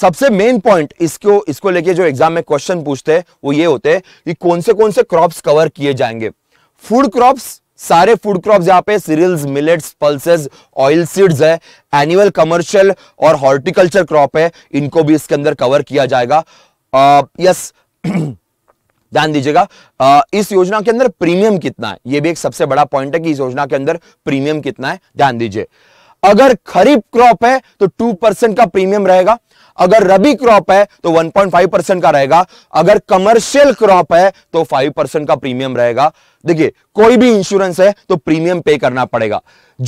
सबसे मेन पॉइंट इसको इसको लेके जो एग्जाम में क्वेश्चन पूछते हैं वो ये होते हैं कि कौन से कौन से क्रॉप्स कवर किए जाएंगे फूड क्रॉप्स सारे फूड क्रॉप्स यहाँ पे cereals millets pulses oil seeds है एनिमल कमर्शियल और हॉर्टिकल्चर क्रॉप है इनको भी इसके अंदर कवर किया जाएगा यस <clears throat> ध्यान दीजिएगा इस योजना के अंदर प्रीमियम कितना है ये भी एक सबसे बड़ा पॉइंट है कि इस योजना के अंदर प्रीमियम कितना है ध्यान दीजिए अगर खरीफ क्रॉप है तो टू परसेंट का प्रीमियम रहेगा अगर रबी क्रॉप है तो 1.5 परसेंट का रहेगा अगर कमर्शियल क्रॉप है तो 5 परसेंट का प्रीमियम रहेगा देखिए कोई भी इंश्योरेंस है तो प्रीमियम पे करना पड़ेगा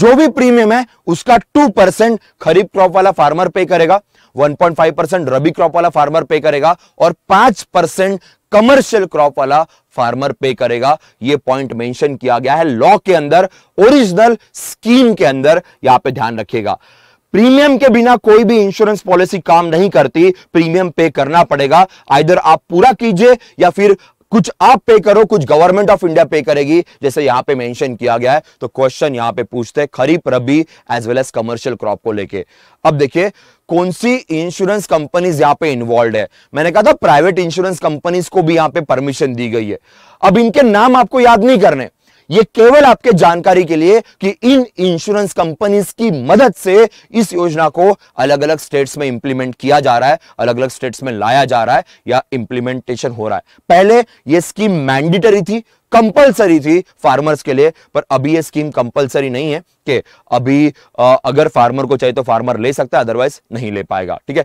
जो भी प्रीमियम है उसका 2 परसेंट खरीफ क्रॉप वाला फार्मर पे करेगा 1.5 परसेंट रबी क्रॉप वाला फार्मर पे करेगा और 5 परसेंट कमर्शियल क्रॉप वाला फार्मर पे करेगा ये पॉइंट मेंशन किया गया है लॉ के अंदर ओरिजिनल स्कीम के अंदर यहां पे ध्यान रखिएगा प्रीमियम के बिना कोई भी इंश्योरेंस पॉलिसी काम नहीं करती प्रीमियम पे करना पड़ेगा आइधर आप पूरा कीजिए या फिर कुछ आप पे करो कुछ गवर्नमेंट ऑफ इंडिया पे करेगी जैसे यहां पे मेंशन किया गया है तो क्वेश्चन यहां पे पूछते हैं kharif rabi as well as commercial crop को लेके अब देखिए कौन सी इंश्योरेंस कंपनीज यहां पे इन्वॉल्व है मैंने कहा था प्राइवेट इंश्योरेंस कंपनीज को भी यहां पे परमिशन दी गई है अब इनके नाम आपको याद नहीं करने ये केवल आपके जानकारी के लिए कि इन इंश्योरेंस कंपनीज की मदद से इस योजना को अलग अलग स्टेट्स में इंप्लीमेंट किया जा रहा है अलग अलग स्टेट्स में लाया जा रहा है या इंप्लीमेंटेशन हो रहा है पहले यह स्कीम मैंडेटरी थी कंपलसरी थी फार्मर्स के लिए पर अभी ये स्कीम कंपलसरी नहीं है कि अभी आ, अगर फार्मर को चाहिए तो फार्मर ले सकता है अदरवाइज नहीं ले पाएगा ठीक है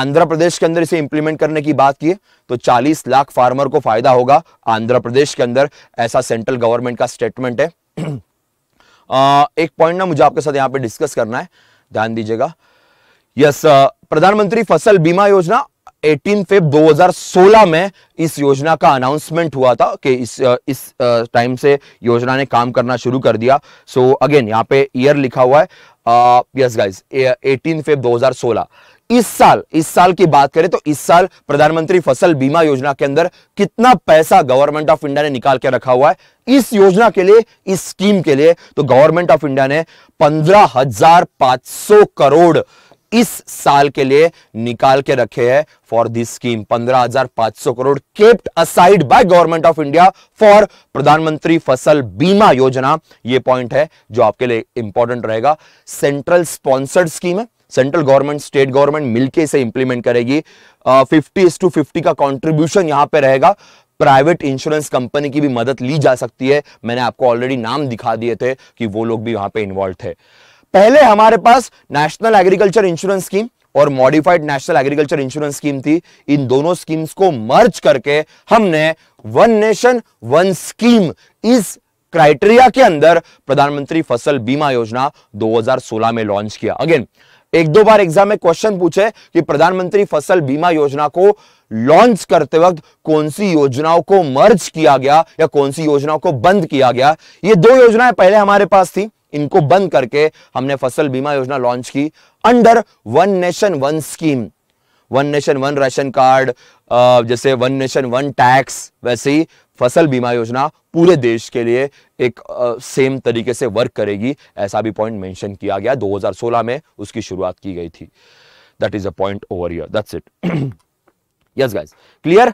आंध्र प्रदेश के अंदर इसे इंप्लीमेंट करने की बात की है तो 40 लाख फार्मर को फायदा होगा आंध्र प्रदेश के अंदर ऐसा सेंट्रल गवर्नमेंट का स्टेटमेंट है आ, <clears throat> एक पॉइंट ना मुझे आपके साथ यहां पर डिस्कस करना है ध्यान दीजिएगा यस प्रधानमंत्री फसल बीमा योजना 18 फेब 2016 में इस योजना का अनाउंसमेंट हुआ था कि इस इस टाइम से योजना ने काम करना शुरू कर दिया सो so, अगेन यहाँ पे ईयर लिखा हुआ है यस गाइस 18 फेब 2016 इस साल इस साल की बात करें तो इस साल प्रधानमंत्री फसल बीमा योजना के अंदर कितना पैसा गवर्नमेंट ऑफ इंडिया ने निकाल के रखा हुआ है इस योजना के लिए इस स्कीम के लिए तो गवर्नमेंट ऑफ इंडिया ने पंद्रह करोड़ इस साल के लिए निकाल के रखे हैं for this scheme 15,500 crore kept aside by government of India for Pradhan Mantri Fasal Bima योजना ये पॉइंट है जो आपके लिए इंपॉर्टेंट रहेगा सेंट्रल स्पॉन्सर्ड स्कीम है सेंट्रल गवर्नमेंट स्टेट गवर्नमेंट मिलके इसे इंप्लीमेंट करेगी फिफ्टी इस टू फिफ्टी का कॉन्ट्रीब्यूशन यहां पर रहेगा प्राइवेट इंश्योरेंस कंपनी की भी मदद ली जा सकती है मैंने आपको ऑलरेडी नाम दिखा दिए थे कि वो लोग भी वहां पर इन्वॉल्व थे पहले हमारे पास नेशनल एग्रीकल्चर इंश्योरेंस स्कीम और modified national agriculture insurance scheme थी इन दोनों स्कीम्स को मर्ज करके हमने वन नेशन वन स्कीम इस क्राइटेरिया के अंदर प्रधानमंत्री फसल बीमा योजना 2016 में लॉन्च किया अगेन एक दो बार एग्जाम में क्वेश्चन पूछे कि प्रधानमंत्री फसल बीमा योजना को लॉन्च करते वक्त कौन सी योजनाओं को मर्ज किया गया या कौन सी योजनाओं को बंद किया गया ये दो योजनाएं पहले हमारे पास थी इनको बंद करके हमने फसल बीमा योजना लॉन्च की under one nation one scheme one nation one ration card जैसे वन नेशन वन टैक्स वैसे ही फसल बीमा योजना पूरे देश के लिए एक सेम तरीके से वर्क करेगी ऐसा भी पॉइंट मेंशन किया गया 2016 में उसकी शुरुआत की गई थी that is <clears throat> a point over here that's it yes guys clear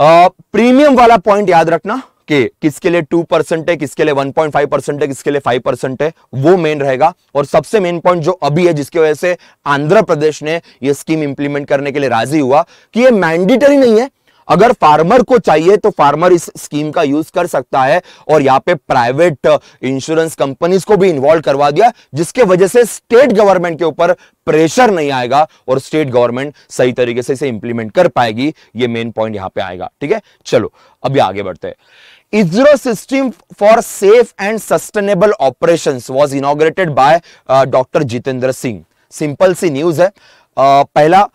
premium वाला पॉइंट याद रखना कि किसके लिए टू परसेंट है किसके लिए वन पॉइंट फाइव परसेंट है किसके लिए फाइव परसेंट है वो मेन रहेगा और सबसे मेन पॉइंट जो अभी है जिसकी वजह से आंध्र प्रदेश ने ये स्कीम इंप्लीमेंट करने के लिए राजी हुआ कि ये मैंडेटरी नहीं है अगर फार्मर को चाहिए तो फार्मर इस स्कीम का यूज कर सकता है और यहाँ पे प्राइवेट इंश्योरेंस कंपनीज को भी इन्वॉल्व करवा दिया जिसके वजह से स्टेट गवर्नमेंट के ऊपर प्रेशर नहीं आएगा और स्टेट गवर्नमेंट सही तरीके से इसे इंप्लीमेंट कर पाएगी ये मेन पॉइंट यहां पे आएगा ठीक है चलो अभी आगे बढ़ते हैं ISRO system for safe and sustainable operations was inaugurated by uh, Dr. Jitendra Singh. सिंपल सी न्यूज है uh, पहला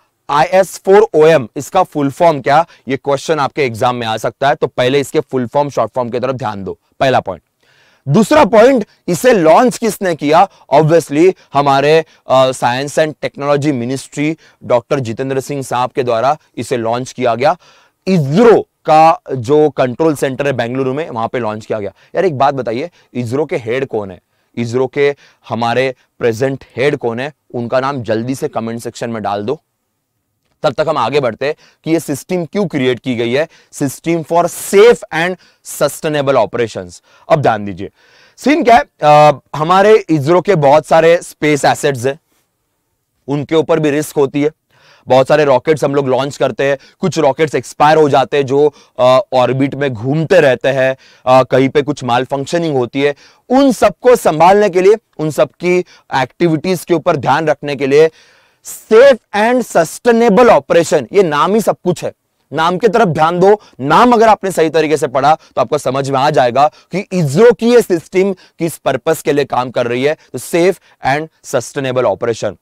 एस फोर ओ एम इसका फुल फॉर्म क्या ये क्वेश्चन आपके एग्जाम में आ सकता है तो पहले इसके फुल फॉर्म शॉर्ट फॉर्म की तरफ ध्यान दो पहला पॉइंट दूसरा पॉइंट इसे लॉन्च किसने किया ऑब्वियसली हमारे science and technology ministry doctor Jitendra Singh साहब के द्वारा इसे लॉन्च किया गया इसरो का जो कंट्रोल सेंटर है बेंगलुरु में वहां पे लॉन्च किया गया यार एक बात बताइए इसरो के हेड कौन है इसरो के हमारे प्रेजेंट हेड कौन है उनका नाम जल्दी से कमेंट सेक्शन में डाल दो तब तक हम आगे बढ़ते कि ये सिस्टम क्यों क्रिएट की गई है system for safe and sustainable operations अब ध्यान दीजिए सीन क्या है आ, हमारे इसरो के बहुत सारे स्पेस एसेट्स हैं उनके ऊपर भी रिस्क होती है बहुत सारे रॉकेट्स हम लोग लॉन्च करते हैं कुछ रॉकेट्स एक्सपायर हो जाते हैं जो ऑर्बिट में घूमते रहते हैं कहीं पे कुछ माल फंक्शनिंग होती है उन सबको संभालने के लिए उन सबकी एक्टिविटीज के ऊपर ध्यान रखने के लिए सेफ एंड सस्टेनेबल ऑपरेशन ये नाम ही सब कुछ है नाम के तरफ ध्यान दो नाम अगर आपने सही तरीके से पढ़ा तो आपको समझ में आ जाएगा कि इसरो की ये सिस्टम किस पर्पस के लिए काम कर रही है तो safe and sustainable operation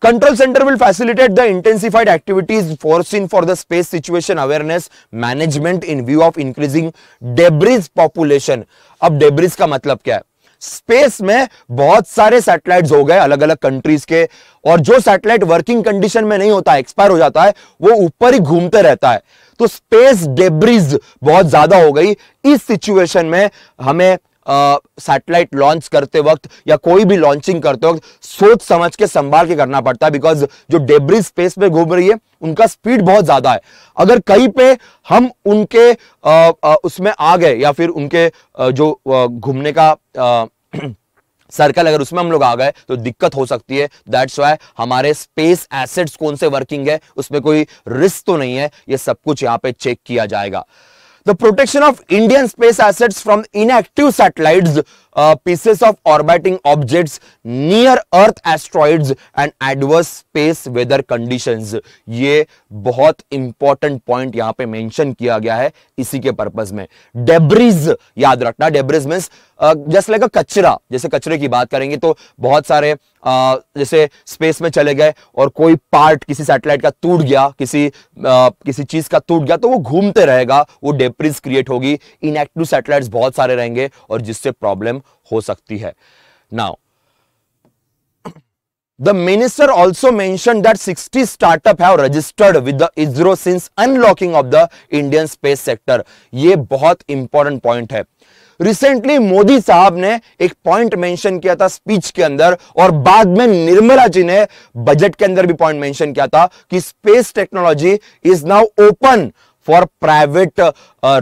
Control center will facilitate the intensified activities foreseen for the space situation awareness management in view of increasing debris population. अब debris का मतलब क्या है स्पेस में बहुत सारे सैटेलाइट हो गए अलग अलग कंट्रीज के और जो सैटेलाइट वर्किंग कंडीशन में नहीं होता एक्सपायर हो जाता है वो ऊपर ही घूमते रहता है तो स्पेस डेब्रिज बहुत ज्यादा हो गई इस सिचुएशन में हमें सैटेलाइट लॉन्च करते वक्त या कोई भी लॉन्चिंग करते वक्त सोच समझ के संभाल के करना पड़ता है बिकॉज जो डेब्री स्पेस में घूम रही है उनका स्पीड बहुत ज़्यादा है अगर कहीं पे हम उनके आ, आ, उसमें आ गए या फिर उनके आ, जो घूमने का आ, सर्कल <clears throat> अगर उसमें हम लोग आ गए तो दिक्कत हो सकती है दैट्स वाई हमारे स्पेस एसेट्स कौन से वर्किंग है उसमें कोई रिस्क तो नहीं है ये सब कुछ यहाँ पे चेक किया जाएगा the protection of Indian space assets from inactive satellites pieces of orbiting objects near earth asteroids and adverse space weather conditions ये बहुत इंपॉर्टेंट पॉइंट यहां पे मेंशन किया गया है इसी के पर्पज में डेब्रिज याद रखना डेब्रिज मीन्स जस्ट लाइक कचरा जैसे कचरे की बात करेंगे तो बहुत सारे आ, uh, जैसे स्पेस में चले गए और कोई पार्ट किसी सैटेलाइट का टूट गया किसी आ, uh, किसी चीज का टूट गया तो वो घूमते रहेगा वो डेब्रिज क्रिएट होगी इनएक्टिव सैटेलाइट्स बहुत सारे रहेंगे और जिससे प्रॉब्लम हो सकती है now the minister also mention that 60 startup have registered with the ISRO since unlocking of the Indian space sector ये बहुत इंपॉर्टेंट पॉइंट है रिसेंटली मोदी साहब ने एक पॉइंट मेंशन किया था स्पीच के अंदर और बाद में निर्मला जी ने बजट के अंदर भी पॉइंट मेंशन किया था कि space technology is now open for private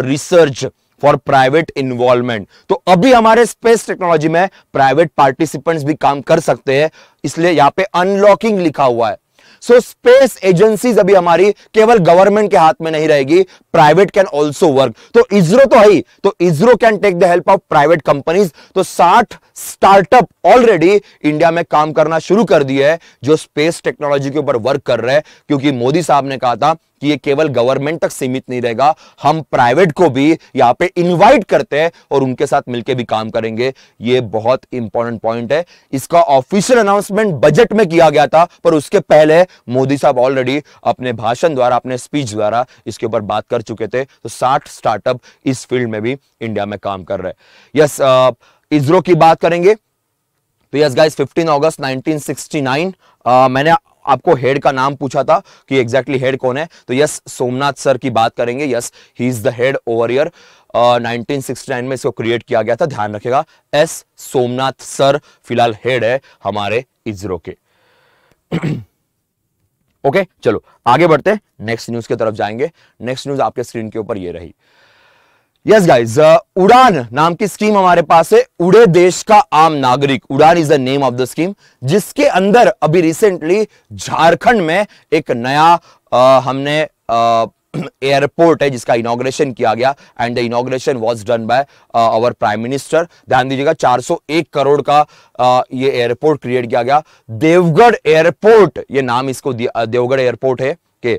research for private involvement तो अभी हमारे स्पेस टेक्नोलॉजी में प्राइवेट पार्टिसिपेंट्स भी काम कर सकते हैं इसलिए यहां पे अनलॉकिंग लिखा हुआ है सो स्पेस एजेंसीज अभी हमारी केवल गवर्नमेंट के हाथ में नहीं रहेगी प्राइवेट कैन ऑल्सो वर्क तो इसरो तो है तो ISRO can take the help of private companies तो 60 स्टार्टअप ऑलरेडी इंडिया में काम करना शुरू कर दिए है जो स्पेस टेक्नोलॉजी के ऊपर वर्क कर रहे हैं क्योंकि मोदी साहब ने कहा था कि ये केवल गवर्नमेंट तक सीमित नहीं रहेगा हम प्राइवेट को भी यहां पे इनवाइट करते हैं और उनके साथ मिलकर भी काम करेंगे ये बहुत इंपॉर्टेंट पॉइंट है इसका ऑफिशियल अनाउंसमेंट बजट में किया गया था पर उसके पहले मोदी साहब ऑलरेडी अपने भाषण द्वारा अपने स्पीच द्वारा इसके ऊपर बात कर चुके थे तो साठ स्टार्टअप इस फील्ड में भी इंडिया में काम कर रहे यस इसरो uh, की बात करेंगे तो यस गाइस 15 अगस्त 1969 आ, मैंने आपको हेड का नाम पूछा था कि एग्जैक्टली हेड कौन है तो यस सोमनाथ सर की बात करेंगे yes he is the head over here nineteen sixty nine में इसको क्रिएट किया गया था ध्यान रखेगा एस सोमनाथ सर फिलहाल हेड है हमारे इजरो के ओके <clears throat> okay, चलो आगे बढ़ते हैं नेक्स्ट न्यूज की तरफ जाएंगे नेक्स्ट न्यूज आपके स्क्रीन के ऊपर ये रही यस गाइज उड़ान नाम की स्कीम हमारे पास है उड़े Desh ka Aam Nagrik Udan is the name of the scheme जिसके अंदर अभी रिसेंटली झारखंड में एक नया आ, uh, हमने एयरपोर्ट uh, <clears throat> है जिसका इनोग्रेशन किया गया and the inauguration was done by our prime minister ध्यान दीजिएगा 401 करोड़ का uh, ये एयरपोर्ट क्रिएट किया गया देवगढ़ एयरपोर्ट ये नाम इसको देवगढ़ एयरपोर्ट है के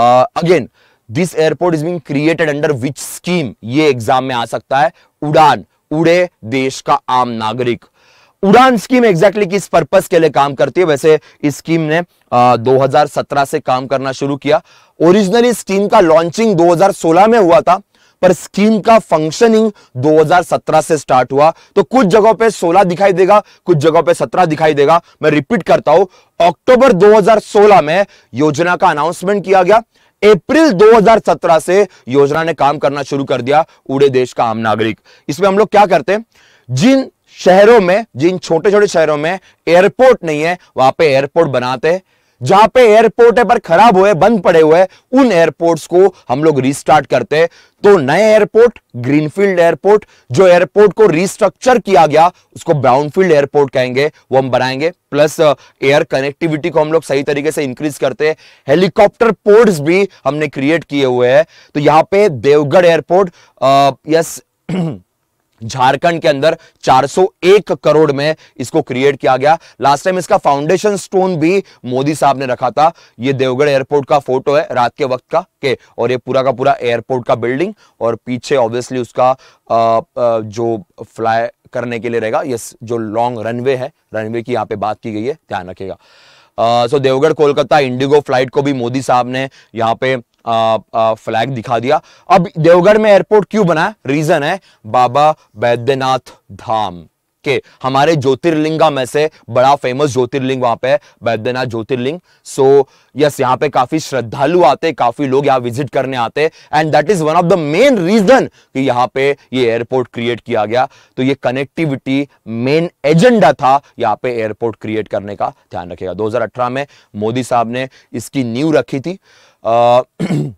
again uh, this airport is being created under which scheme ये एग्जाम में आ सकता है उड़ान उड़े Desh ka Aam Nagrik Udan scheme exactly exactly किस पर्पज के लिए काम करती है वैसे इस स्कीम ने आ, 2017 से काम करना शुरू किया ओरिजिनली स्कीम का लॉन्चिंग 2016 में हुआ था पर स्कीम का फंक्शनिंग 2017 से स्टार्ट हुआ तो कुछ जगहों पे 16 दिखाई देगा कुछ जगहों पे 17 दिखाई देगा मैं रिपीट करता हूं अक्टूबर 2016 में योजना का अनाउंसमेंट किया गया अप्रैल 2017 से योजना ने काम करना शुरू कर दिया उड़े देश का आम नागरिक इसमें हम लोग क्या करते हैं जिन शहरों में जिन छोटे छोटे शहरों में एयरपोर्ट नहीं है वहां पे एयरपोर्ट बनाते हैं जहां पे एयरपोर्ट है पर खराब हुए बंद पड़े हुए उन एयरपोर्ट्स को हम लोग रिस्टार्ट करते हैं तो नए एयरपोर्ट ग्रीनफील्ड एयरपोर्ट जो एयरपोर्ट को रिस्ट्रक्चर किया गया उसको ब्राउनफील्ड एयरपोर्ट कहेंगे वो हम बनाएंगे प्लस एयर कनेक्टिविटी को हम लोग सही तरीके से इंक्रीज करते हैं हेलीकॉप्टर पोर्ट्स भी हमने क्रिएट किए हुए हैं तो यहां पे देवगढ़ एयरपोर्ट यस झारखंड के अंदर 401 करोड़ में इसको क्रिएट किया गया लास्ट टाइम इसका फाउंडेशन स्टोन भी मोदी साहब ने रखा था ये देवगढ़ एयरपोर्ट का फोटो है रात के वक्त का के और ये पूरा का पूरा एयरपोर्ट का बिल्डिंग और पीछे ऑब्वियसली उसका आ, आ, जो फ्लाई करने के लिए रहेगा ये जो लॉन्ग रनवे है रनवे की यहाँ पे बात की गई है ध्यान रखेगा सो देवगढ़ कोलकाता इंडिगो फ्लाइट को भी मोदी साहब ने यहाँ पे फ्लैग दिखा दिया अब देवगढ़ में एयरपोर्ट क्यों बना रीजन है बाबा बैद्यनाथ धाम के हमारे ज्योतिर्लिंगा में से बड़ा फेमस ज्योतिर्लिंग वहां पे बैद्यनाथ ज्योतिर्लिंग सो यस यहाँ पे काफी श्रद्धालु आते काफी लोग यहाँ विजिट करने आते and that is one of the main reason कि यहाँ पे ये एयरपोर्ट क्रिएट किया गया तो ये कनेक्टिविटी मेन एजेंडा था यहाँ पे एयरपोर्ट क्रिएट करने का ध्यान रखेगा दो में मोदी साहब ने इसकी नींव रखी थी <clears throat>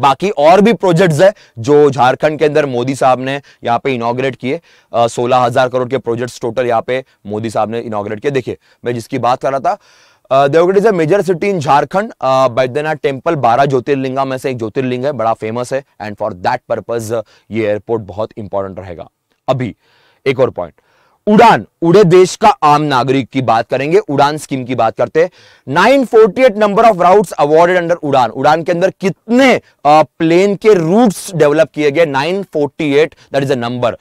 बाकी और भी प्रोजेक्ट्स है जो झारखंड के अंदर मोदी साहब ने यहाँ पे इनाग्रेट किए सोलह हजार करोड़ के प्रोजेक्ट्स टोटल यहाँ पे मोदी साहब ने इनाग्रेट किए देखिए मैं जिसकी बात कर रहा था देवगढ़ is a major city in Jharkhand Baidyanath temple बारह ज्योतिर्लिंगा में से एक ज्योतिर्लिंग है बड़ा फेमस है एंड फॉर दैट पर्पज ये एयरपोर्ट बहुत इंपॉर्टेंट रहेगा अभी एक और पॉइंट उड़ान उड़े देश का आम नागरिक की बात करेंगे उड़ान स्कीम की बात करते हैं 948 number of routes awarded under Udan Udan के अंदर कितने प्लेन के रूट्स डेवलप किए गए 948 that is a number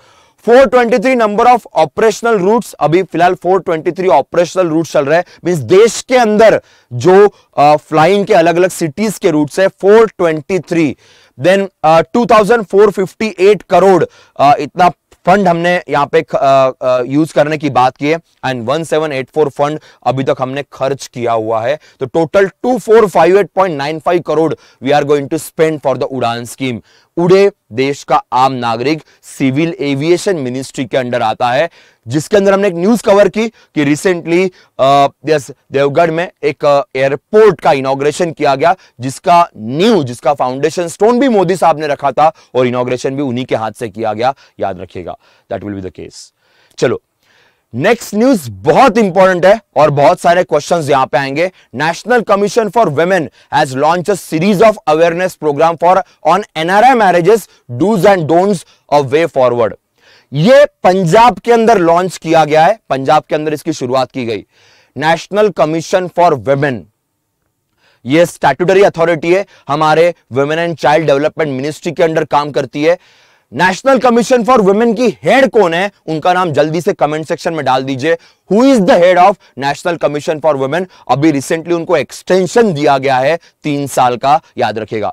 423 number of operational routes अभी फिलहाल 423 ऑपरेशनल रूट्स चल रहे हैं मीन्स देश के अंदर जो फ्लाइंग के अलग अलग सिटीज के रूट्स है 423 देन uh, 2458 करोड़ इतना फंड हमने यहाँ पे यूज करने की बात की है and one seven eight four fund अभी तक हमने खर्च किया हुआ है तो total two four five eight point nine five crore we are going to spend for the Udan scheme Ude Desh ka Aam Nagrik civil aviation ministry के अंडर आता है जिसके अंदर हमने एक न्यूज कवर की कि रिसेंटली यस देवगढ़ में एक एयरपोर्ट का इनोग्रेशन किया गया जिसका न्यू जिसका फाउंडेशन स्टोन भी मोदी साहब ने रखा था और इनोग्रेशन भी उन्हीं के हाथ से किया गया याद रखिएगा that will be the case चलो नेक्स्ट न्यूज बहुत इंपॉर्टेंट है और बहुत सारे क्वेश्चंस यहां पे आएंगे national commission for women has launch a series of awareness program for on NRI marriages dos and don'ts a way forward ये पंजाब के अंदर लॉन्च किया गया है पंजाब के अंदर इसकी शुरुआत की गई नेशनल कमीशन फॉर वेमेन ये स्टैट्यूटरी अथॉरिटी है हमारे women and child development ministry के अंडर काम करती है नेशनल कमीशन फॉर वुमेन की हेड कौन है उनका नाम जल्दी से कमेंट सेक्शन में डाल दीजिए who is the head of national commission for women अभी रिसेंटली उनको एक्सटेंशन दिया गया है तीन साल का याद रखेगा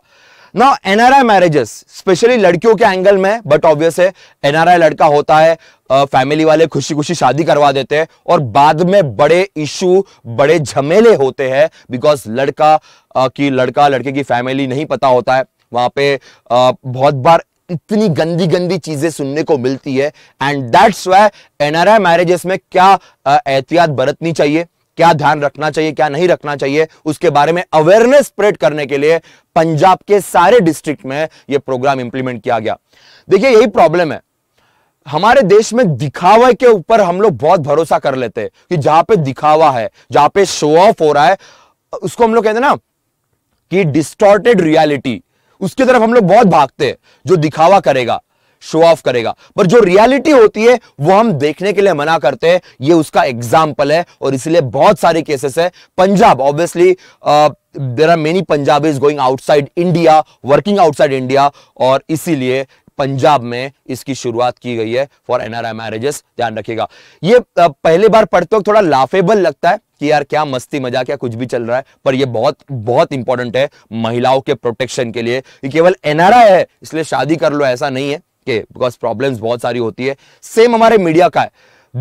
नाउ एनआरआई मैरिजेस स्पेशली लड़कियों के एंगल में बट ऑब्वियस है एनआरआई लड़का होता है फैमिली वाले खुशी खुशी शादी करवा देते हैं और बाद में बड़े इशू बड़े झमेले होते हैं बिकॉज लड़का की लड़का लड़के की फैमिली नहीं पता होता है वहां पे बहुत बार इतनी गंदी गंदी चीजें सुनने को मिलती है and that's why NRI marriages में क्या एहतियात बरतनी चाहिए क्या ध्यान रखना चाहिए क्या नहीं रखना चाहिए उसके बारे में अवेयरनेस स्प्रेड करने के लिए पंजाब के सारे डिस्ट्रिक्ट में यह प्रोग्राम इंप्लीमेंट किया गया देखिए यही प्रॉब्लम है हमारे देश में दिखावे के ऊपर हम लोग बहुत भरोसा कर लेते हैं कि जहां पे दिखावा है जहां पे शो ऑफ हो रहा है उसको हम लोग कहते हैं ना कि डिस्टॉर्टेड रियलिटी उसकी तरफ हम लोग बहुत भागते हैं जो दिखावा करेगा शो ऑफ करेगा पर जो रियलिटी होती है वो हम देखने के लिए मना करते हैं ये उसका एग्जाम्पल है और इसलिए बहुत सारे केसेस है Punjab obviously there are many Punjab is going outside India working outside India और इसीलिए पंजाब में इसकी शुरुआत की गई है फॉर एनआरआई मैरिजेस ध्यान रखिएगा ये पहले बार पढ़ते वक्त थोड़ा लाफेबल लगता है कि यार क्या मस्ती मजाक क्या कुछ भी चल रहा है पर ये बहुत बहुत इंपॉर्टेंट है महिलाओं के प्रोटेक्शन के लिए केवल एनआरआई है इसलिए शादी कर लो ऐसा नहीं है के बिकॉज प्रॉब्लम बहुत सारी होती है सेम हमारे मीडिया का है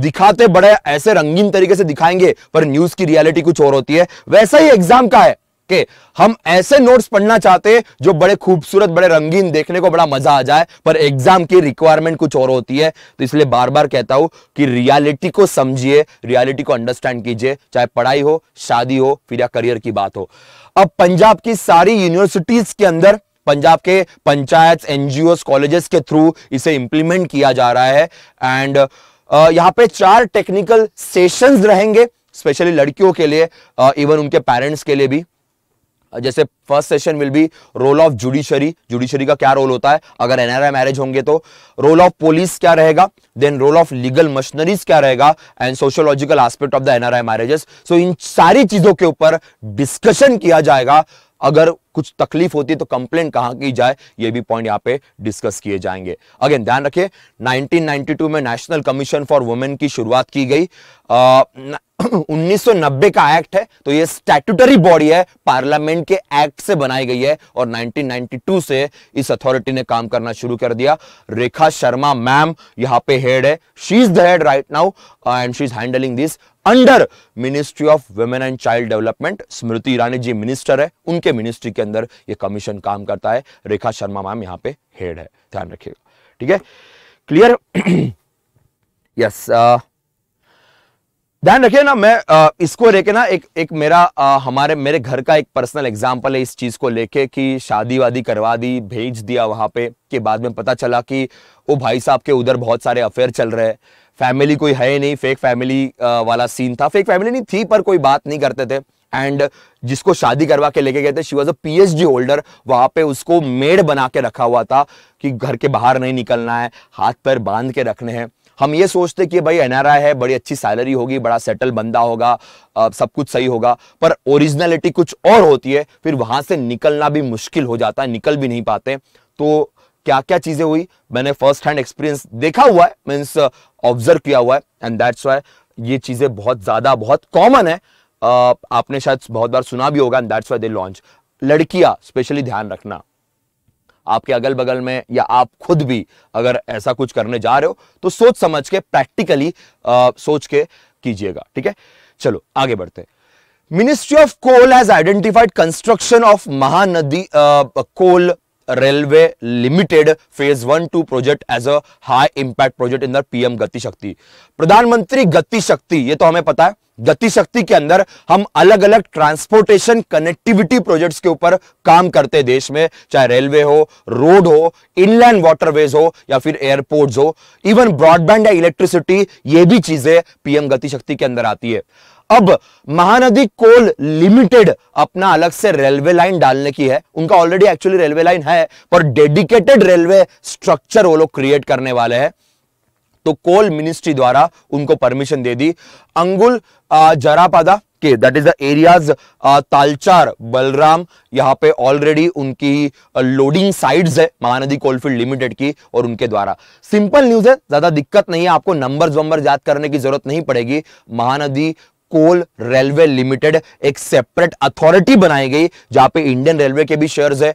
दिखाते बड़े ऐसे रंगीन तरीके से दिखाएंगे पर न्यूज की रियलिटी कुछ और होती है वैसा ही एग्जाम का है के हम ऐसे नोट्स पढ़ना चाहते हैं जो बड़े खूबसूरत बड़े रंगीन देखने को बड़ा मजा आ जाए पर एग्जाम की रिक्वायरमेंट कुछ और होती है तो इसलिए बार बार कहता हूं कि रियलिटी को समझिए रियलिटी को अंडरस्टैंड कीजिए चाहे पढ़ाई हो शादी हो फिर या करियर की बात हो अब पंजाब की सारी यूनिवर्सिटीज के अंदर पंजाब के पंचायत एनजीओ कॉलेजेस के थ्रू इसे इंप्लीमेंट किया जा रहा है एंड यहां पर चार टेक्निकल सेशन रहेंगे स्पेशली लड़कियों के लिए इवन उनके पेरेंट्स के लिए भी जैसे first session will be role of judiciary judiciary का क्या रोल होता है अगर एनआरआई मैरिज होंगे तो रोल ऑफ पुलिस क्या रहेगा then role of legal machineries क्या रहेगा and sociological aspect of the NRI marriages so इन सारी चीजों के ऊपर डिस्कशन किया जाएगा अगर कुछ तकलीफ होती है तो कंप्लेन कहां की जाए ये भी पॉइंट यहां पे डिस्कस किए जाएंगे अगेन ध्यान रखिए 1992 में नेशनल कमीशन फॉर वुमेन की शुरुआत की गई आ, 1990 <clears throat> का एक्ट है तो ये स्टैट्यूटरी बॉडी है पार्लियामेंट के एक्ट से बनाई गई है और 1992 से इस अथॉरिटी ने काम करना शुरू कर दिया रेखा शर्मा मैम यहां पे हेड है she is the head right now and she is handling this under ministry of women and child development Smriti Irani ji minister है उनके मिनिस्ट्री के अंदर ये कमीशन काम करता है रेखा शर्मा मैम यहाँ पे हेड है ध्यान रखिएगा ठीक है क्लियर यस <clears throat> uh, ध्यान रखिए ना मैं आ, uh, इसको लेके ना एक एक मेरा आ, uh, हमारे मेरे घर का एक पर्सनल एग्जांपल है इस चीज को लेके कि शादी वादी करवा दी भेज दिया वहां पे के बाद में पता चला कि वो भाई साहब के उधर बहुत सारे अफेयर चल रहे हैं फैमिली कोई है नहीं फेक फैमिली आ, वाला सीन था फेक फैमिली नहीं थी पर कोई बात नहीं करते थे एंड जिसको शादी करवा के लेके गए थे she was a P H D holder वहां पे उसको मेड बना के रखा हुआ था कि घर के बाहर नहीं निकलना है हाथ पैर बांध के रखने हैं हम ये सोचते कि भाई एन है बड़ी अच्छी सैलरी होगी बड़ा सेटल बंदा होगा आ, सब कुछ सही होगा पर ओरिजिनलिटी कुछ और होती है फिर वहां से निकलना भी मुश्किल हो जाता है निकल भी नहीं पाते तो क्या क्या चीज़ें हुई मैंने फर्स्ट हैंड एक्सपीरियंस देखा हुआ है मीन्स ऑब्जर्व किया हुआ है एंड दैट्स वाई ये चीज़ें बहुत ज़्यादा बहुत कॉमन है आपने शायद बहुत बार सुना भी होगा दैट्स वाई दे लॉन्च लड़कियां स्पेशली ध्यान रखना आपके अगल बगल में या आप खुद भी अगर ऐसा कुछ करने जा रहे हो तो सोच समझ के प्रैक्टिकली सोच के कीजिएगा ठीक है चलो आगे बढ़ते हैं ministry of coal has identified construction of Mahanadi coal railway limited phase one two project as a high impact project in the PM Gati Shakti Pradhan Mantri Gati Shakti ये तो हमें पता है गति शक्ति के अंदर हम अलग अलग ट्रांसपोर्टेशन कनेक्टिविटी प्रोजेक्ट्स के ऊपर काम करते देश में चाहे रेलवे हो रोड हो इनलैंड वाटरवेज हो या फिर एयरपोर्ट्स हो इवन ब्रॉडबैंड या इलेक्ट्रिसिटी ये भी चीजें पीएम गति शक्ति के अंदर आती है अब महानदी कोल लिमिटेड अपना अलग से रेलवे लाइन डालने की है उनका ऑलरेडी एक्चुअली रेलवे लाइन है पर डेडिकेटेड रेलवे स्ट्रक्चर वो लोग क्रिएट करने वाले हैं तो कोल मिनिस्ट्री द्वारा उनको परमिशन दे दी अंगुल जरापादा के that is the areas Talcher Balram यहाँ पे ऑलरेडी उनकी लोडिंग साइट्स है महानदी कोलफील्ड लिमिटेड की और उनके द्वारा सिंपल न्यूज है ज्यादा दिक्कत नहीं है आपको नंबर वंबर याद करने की जरूरत नहीं पड़ेगी महानदी कोल रेलवे लिमिटेड एक सेपरेट अथॉरिटी बनाई गई जहां पे इंडियन रेलवे के भी शेयर्स है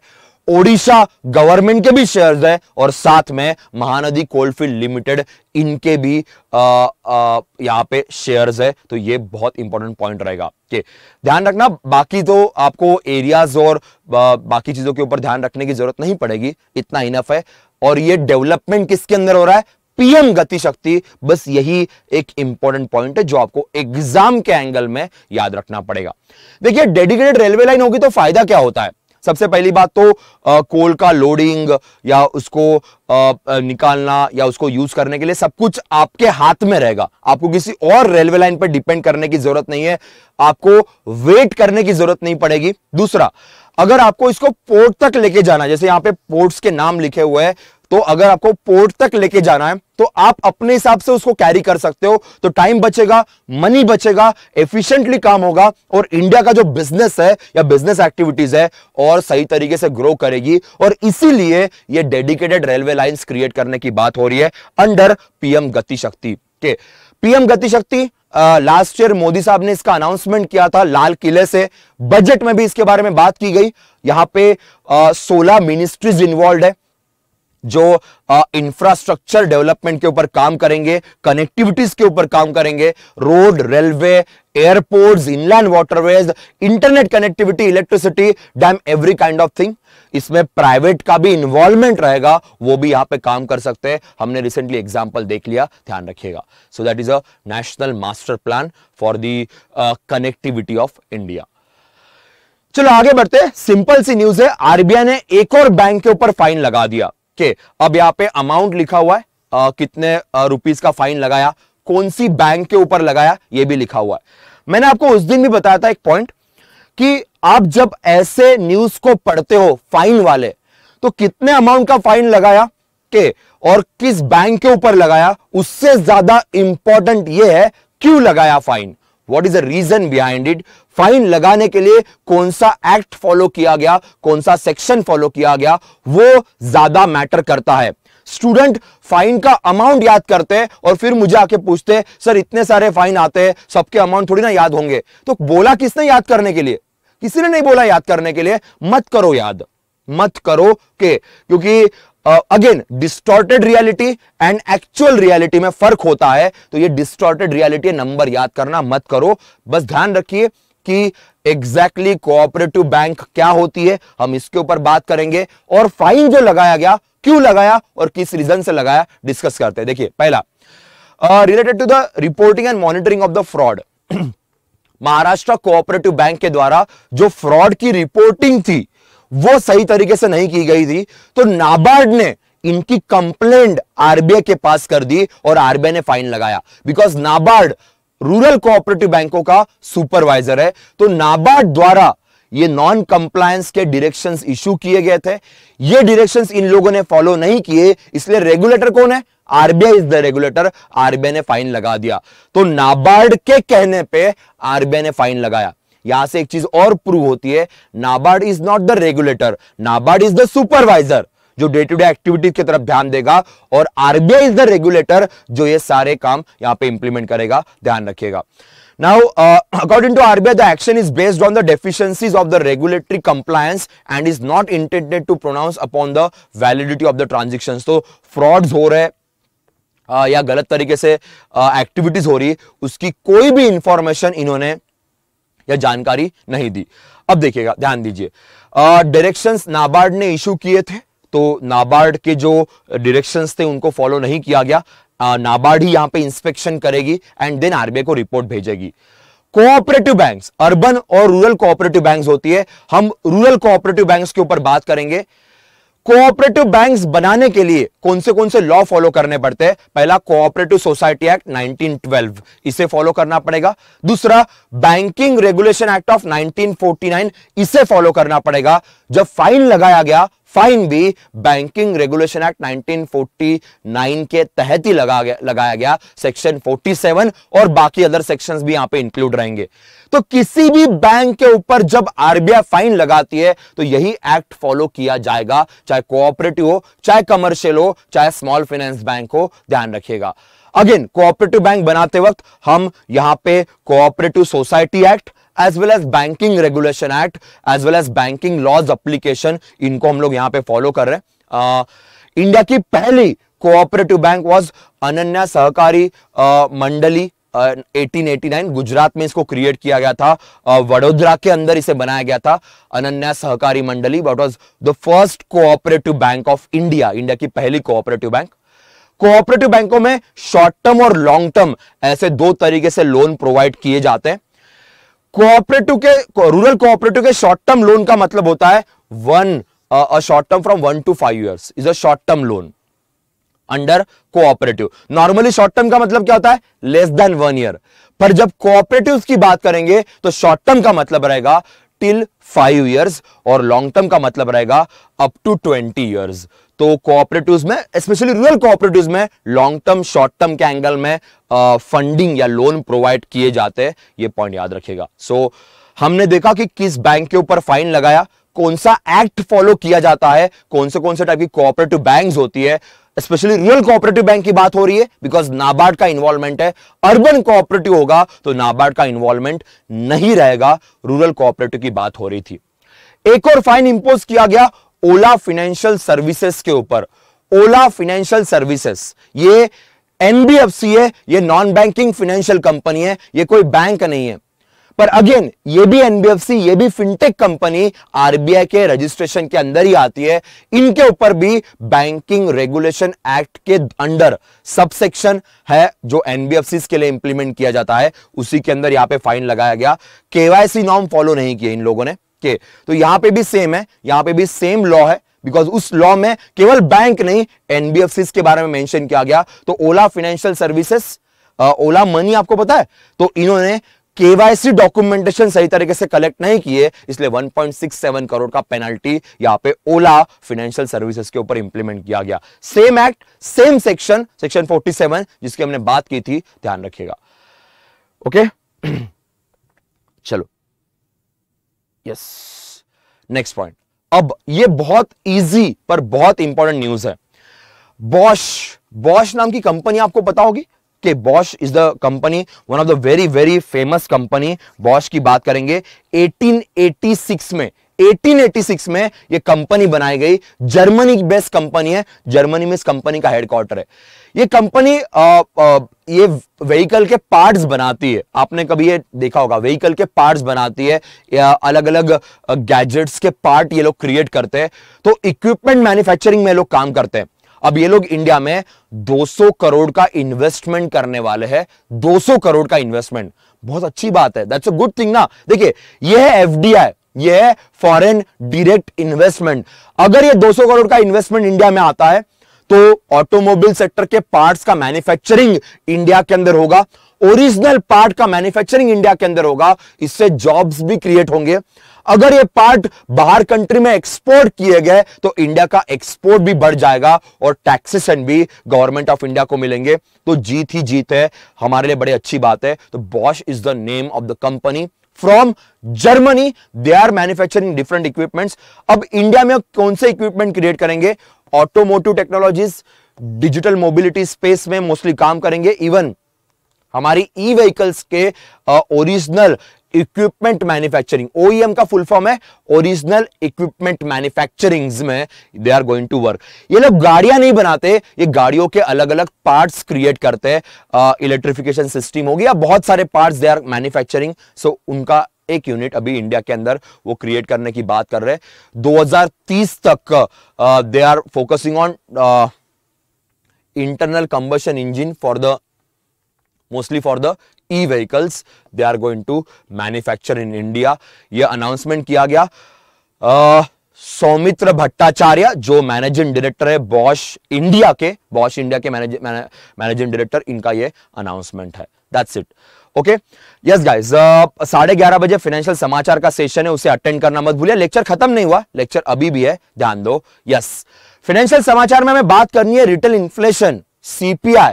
ओडिशा गवर्नमेंट के भी शेयर्स है और साथ में महानदी कोलफील्ड लिमिटेड इनके भी यहाँ पे शेयर्स है तो ये बहुत इंपॉर्टेंट पॉइंट रहेगा के ध्यान रखना बाकी तो आपको एरियाज और बाकी चीजों के ऊपर ध्यान रखने की जरूरत नहीं पड़ेगी इतना इनफ है और ये डेवलपमेंट किसके अंदर हो रहा है पीएम गतिशक्ति बस यही एक इंपॉर्टेंट पॉइंट है जो आपको एग्जाम के एंगल में याद रखना पड़ेगा देखिए डेडिकेटेड रेलवे लाइन होगी तो फायदा क्या होता है सबसे पहली बात तो आ, कोल का लोडिंग या उसको आ, निकालना या उसको यूज करने के लिए सब कुछ आपके हाथ में रहेगा आपको किसी और रेलवे लाइन पर डिपेंड करने की जरूरत नहीं है आपको वेट करने की जरूरत नहीं पड़ेगी दूसरा अगर आपको इसको पोर्ट तक लेके जाना जैसे यहां पे पोर्ट्स के नाम लिखे हुए हैं तो अगर आपको पोर्ट तक लेके जाना है तो आप अपने हिसाब से उसको कैरी कर सकते हो तो टाइम बचेगा मनी बचेगा एफिशिएंटली काम होगा और इंडिया का जो बिजनेस है या बिजनेस एक्टिविटीज है और सही तरीके से ग्रो करेगी और इसीलिए ये डेडिकेटेड रेलवे लाइंस क्रिएट करने की बात हो रही है अंडर पीएम गतिशक्ति के PM Gatishakti last year Modi साहब ने इसका अनाउंसमेंट किया था लाल किले से बजट में भी इसके बारे में बात की गई यहां पे सोलह मिनिस्ट्रीज इन्वॉल्व है जो इंफ्रास्ट्रक्चर डेवलपमेंट के ऊपर काम करेंगे कनेक्टिविटीज के ऊपर काम करेंगे road railway airports inland waterways internet connectivity electricity dam every kind of thing इसमें प्राइवेट का भी इन्वॉल्वमेंट रहेगा वो भी यहां पे काम कर सकते हैं हमने रिसेंटली एग्जाम्पल देख लिया ध्यान रखिएगा so that is a national master plan for the connectivity of India चलो आगे बढ़ते सिंपल सी न्यूज है आरबीआई ने एक और बैंक के ऊपर फाइन लगा दिया ओके अब यहाँ पे अमाउंट लिखा हुआ है आ, कितने रुपीज का फाइन लगाया कौन सी बैंक के ऊपर लगाया ये भी लिखा हुआ है मैंने आपको उस दिन भी बताया था एक पॉइंट कि आप जब ऐसे न्यूज को पढ़ते हो फाइन वाले तो कितने अमाउंट का फाइन लगाया के और किस बैंक के ऊपर लगाया उससे ज्यादा इंपॉर्टेंट यह है क्यों लगाया fine what is the reason behind it fine लगाने के लिए कौन सा एक्ट फॉलो किया गया कौन सा सेक्शन फॉलो किया गया वो ज्यादा मैटर करता है स्टूडेंट फाइन का अमाउंट याद करते हैं और फिर मुझे आके पूछते हैं सर इतने सारे फाइन आते हैं सबके अमाउंट थोड़ी ना याद होंगे तो बोला किसने याद करने के लिए किसी ने नहीं बोला याद करने के लिए मत करो याद मत करो के क्योंकि again distorted reality and actual reality में फर्क होता है तो ये डिस्टॉर्टेड रियलिटी नंबर याद करना मत करो बस ध्यान रखिए कि एग्जैक्टली कोऑपरेटिव बैंक क्या होती है हम इसके ऊपर बात करेंगे और फाइन जो लगाया गया क्यों लगाया और किस रीजन से लगाया डिस्कस करते हैं देखिए पहला related to the reporting and monitoring of the fraud Maharashtra cooperative bank के द्वारा जो फ्रॉड की रिपोर्टिंग थी वो सही तरीके से नहीं की गई थी तो नाबार्ड ने इनकी कंप्लेंट आरबीआई के पास कर दी और आरबीआई ने फाइन लगाया बिकॉज नाबार्ड रूरल कोऑपरेटिव बैंकों का सुपरवाइजर है तो नाबार्ड द्वारा ये नॉन कंप्लायंस के डिरेक्शंस इश्यू किए गए थे ये डिरेक्शंस इन लोगों ने फॉलो नहीं किए इसलिए रेगुलेटर कौन है RBI is the regulator RBI ने फाइन लगा दिया तो नाबार्ड के कहने पे आरबीआई ने फाइन लगाया यहां से एक चीज और प्रूव होती है NABARD is not the regulator NABARD is the supervisor जो डे टू डे एक्टिविटीज की तरफ ध्यान देगा और आरबीआई इज द रेगुलेटर जो ये सारे काम यहाँ पे इंप्लीमेंट करेगा ध्यान रखिएगा Now, uh, according to RBI, the action is based on the deficiencies of the regulatory compliance and is not intended to pronounce upon the validity of the transactions. तो frauds हो रहे uh, या गलत तरीके से एक्टिविटीज uh, हो रही उसकी कोई भी इंफॉर्मेशन इन्होंने या जानकारी नहीं दी अब देखिएगा ध्यान दीजिए डायरेक्शंस नाबार्ड ने इशू किए थे तो नाबार्ड के जो डायरेक्शंस थे उनको फॉलो नहीं किया गया नाबार्ड ही यहां पे इंस्पेक्शन करेगी एंड देन आरबीआई को रिपोर्ट भेजेगी कोऑपरेटिव बैंक्स अर्बन और रूरल कोऑपरेटिव बैंक्स होती है हम रूरल कोऑपरेटिव बैंक्स के ऊपर बात करेंगे कोऑपरेटिव बैंक्स बनाने के लिए कौन से कौन से लॉ फॉलो करने पड़ते हैं पहला कोऑपरेटिव सोसाइटी एक्ट 1912 इसे फॉलो करना पड़ेगा दूसरा बैंकिंग रेगुलेशन एक्ट ऑफ 1949 इसे फॉलो करना पड़ेगा जब फाइन लगाया गया फाइन भी बैंकिंग रेगुलेशन एक्ट 1949 के तहत ही लगा गया, लगाया गया सेक्शन 47 और बाकी अदर सेक्शंस भी यहां पे इंक्लूड रहेंगे तो किसी भी बैंक के ऊपर जब आरबीआई फाइन लगाती है तो यही एक्ट फॉलो किया जाएगा चाहे कोऑपरेटिव हो चाहे कमर्शियल हो चाहे स्मॉल फाइनेंस बैंक हो ध्यान रखिएगा अगेन कोऑपरेटिव बैंक बनाते वक्त हम यहां पे cooperative society act as well as banking regulation act as well as banking laws application इनको हम लोग यहां पे फॉलो कर रहे हैं इंडिया की पहली cooperative bank was Ananya Sahakari मंडली Uh, 1889 गुजरात में इसको क्रिएट किया गया था uh, वडोदरा के अंदर इसे बनाया गया था Anyonya Sahakari Mandali but was the first cooperative bank of India India की पहली कोऑपरेटिव बैंक कोऑपरेटिव बैंकों में शॉर्ट टर्म और लॉन्ग टर्म ऐसे दो तरीके से लोन प्रोवाइड किए जाते हैं कोऑपरेटिव के रूरल कोऑपरेटिव के शॉर्ट टर्म लोन का मतलब होता है one short term from one to five years is a short term loan under cooperative normally short term का मतलब क्या होता है लेस देन वन ईयर पर जब कोऑपरेटिव की बात करेंगे तो शॉर्ट टर्म का मतलब रहेगा टिल फाइव ईयर्स और लॉन्ग टर्म का मतलब रहेगा अप टू ट्वेंटी ईयर्स तो कोऑपरेटिव में स्पेशली रूरल कोऑपरेटिव में लॉन्ग टर्म शॉर्ट टर्म के एंगल में फंडिंग uh, या लोन प्रोवाइड किए जाते हैं ये पॉइंट याद रखेगा सो so, हमने देखा कि किस बैंक के ऊपर फाइन लगाया कौन सा एक्ट फॉलो किया जाता है कौन से कौन से टाइप की कोऑपरेटिव बैंक होती है स्पेशली रियल कोऑपरेटिव बैंक की बात हो रही है बिकॉज नाबार्ड का इन्वॉल्वमेंट है अर्बन कोऑपरेटिव होगा तो नाबार्ड का इन्वॉल्वमेंट नहीं रहेगा रूरल कोऑपरेटिव की बात हो रही थी एक और फाइन इंपोज किया गया ओला फाइनेंशियल सर्विसेज के ऊपर ओला फाइनेंशियल सर्विसेज ये एनबीएफसी है ये नॉन बैंकिंग फाइनेंशियल कंपनी है ये कोई बैंक नहीं है पर अगेन ये भी एनबीएफसी ये भी फिनटेक कंपनी आरबीआई के रजिस्ट्रेशन के अंदर ही आती है इनके ऊपर भी बैंकिंग रेगुलेशन एक्ट के अंडर सबसेक्शन है जो एनबीएफसी के लिए इंप्लीमेंट किया जाता है उसी के अंदर यहां पे फाइन लगाया गया केवाईसी नॉर्म फॉलो नहीं किया इन लोगों ने के तो यहां पे भी सेम है यहां पे भी सेम लॉ है बिकॉज उस लॉ में केवल बैंक नहीं एनबीएफसी के बारे में मेंशन किया गया तो Ola financial services Ola money आपको पता है तो इन्होंने केवाईसी डॉक्यूमेंटेशन सही तरीके से कलेक्ट नहीं किए इसलिए 1.67 करोड़ का पेनल्टी यहां पे ओला फाइनेंशियल सर्विसेज के ऊपर इंप्लीमेंट किया गया same act same section section 47 जिसकी हमने बात की थी ध्यान रखिएगा ओके <clears throat> चलो यस नेक्स्ट पॉइंट अब ये बहुत इजी पर बहुत इंपॉर्टेंट न्यूज है बॉश बॉश नाम की कंपनी आपको पता होगी कि Bosch is the company one of the very very famous company Bosch की बात करेंगे 1886 में 1886 में ये कंपनी बनाई गई जर्मनी बेस्ट कंपनी है जर्मनी में इस कंपनी का हेडक्वार्टर है ये कंपनी ये व्हीकल के पार्ट्स बनाती है आपने कभी ये देखा होगा व्हीकल के पार्ट्स बनाती है या अलग अलग गैजेट्स के पार्ट ये लोग क्रिएट करते हैं तो इक्विपमेंट मैन्युफैक्चरिंग में लोग काम करते हैं अब ये लोग इंडिया में 200 करोड़ का इन्वेस्टमेंट करने वाले हैं 200 करोड़ का इन्वेस्टमेंट बहुत अच्छी बात है दैट्स अ गुड थिंग ना देखिए ये है एफडीआई ये है फॉरेन डायरेक्ट इन्वेस्टमेंट अगर ये 200 करोड़ का इन्वेस्टमेंट इंडिया में आता है तो ऑटोमोबाइल सेक्टर के पार्ट्स का मैन्युफैक्चरिंग इंडिया के अंदर होगा ओरिजिनल पार्ट का मैन्युफैक्चरिंग इंडिया के अंदर होगा इससे जॉब्स भी क्रिएट होंगे अगर ये पार्ट बाहर कंट्री में एक्सपोर्ट किए गए तो इंडिया का एक्सपोर्ट भी बढ़ जाएगा और टैक्सेशन भी गवर्नमेंट ऑफ इंडिया को मिलेंगे तो जीत ही जीत है हमारे लिए बड़ी अच्छी बात है तो Bosch is the name of the company from Germany they are manufacturing different equipments अब इंडिया में कौन से इक्विपमेंट क्रिएट करेंगे automotive technologies digital mobility space में मोस्टली काम करेंगे इवन हमारी ई e व्हीकल्स के ओरिजिनल इक्विपमेंट मैन्युफैक्चरिंग ओईएम का फुल फॉर्म है ओरिजिनल इक्विपमेंट मैन्युफैक्चरिंग में they are going to work ये लोग गाड़ियां नहीं बनाते ये गाड़ियों के अलग अलग पार्ट्स क्रिएट करते हैं इलेक्ट्रिफिकेशन सिस्टम हो गया बहुत सारे parts they are manufacturing so उनका एक यूनिट अभी इंडिया के अंदर वो क्रिएट करने की बात कर रहे हैं दो तक they are focusing on internal combustion engine for the mostly for the e vehicles they are going to manufacture in India यह अनाउंसमेंट किया गया uh, सौमित्र भट्टाचार्य जो मैनेजिंग डायरेक्टर है बॉश इंडिया के बॉश इंडिया के मैनेजिंग डायरेक्टर इनका ये अनाउंसमेंट है that's it okay yes guys साढ़े ग्यारह बजे फाइनेंशियल समाचार का सेशन है उसे अटेंड करना मत भूलिए लेक्चर खत्म नहीं हुआ लेक्चर अभी भी है ध्यान दो यस फाइनेंशियल समाचार में हमें बात करनी है रिटेल इन्फ्लेशन सीपीआई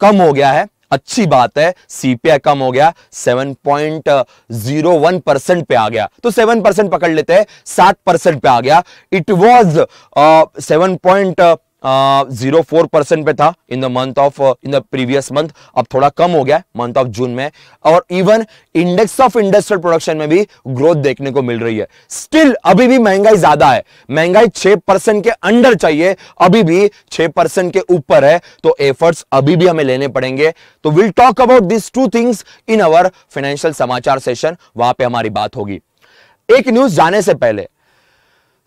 कम हो गया है अच्छी बात है सीपीआई कम हो गया 7.01 परसेंट पे आ गया तो 7 परसेंट पकड़ लेते हैं 7 परसेंट पे आ गया it was seven point zero four percent पे था in the month of in the previous month अब थोड़ा कम हो गया मंथ ऑफ जून में और even index of industrial production में भी ग्रोथ देखने को मिल रही है स्टिल अभी भी महंगाई ज्यादा है महंगाई छह परसेंट के अंडर चाहिए अभी भी छह परसेंट के ऊपर है तो एफर्ट्स अभी भी हमें लेने पड़ेंगे तो will talk about this two things in our financial समाचार सेशन वहां पर हमारी बात होगी एक न्यूज जाने से पहले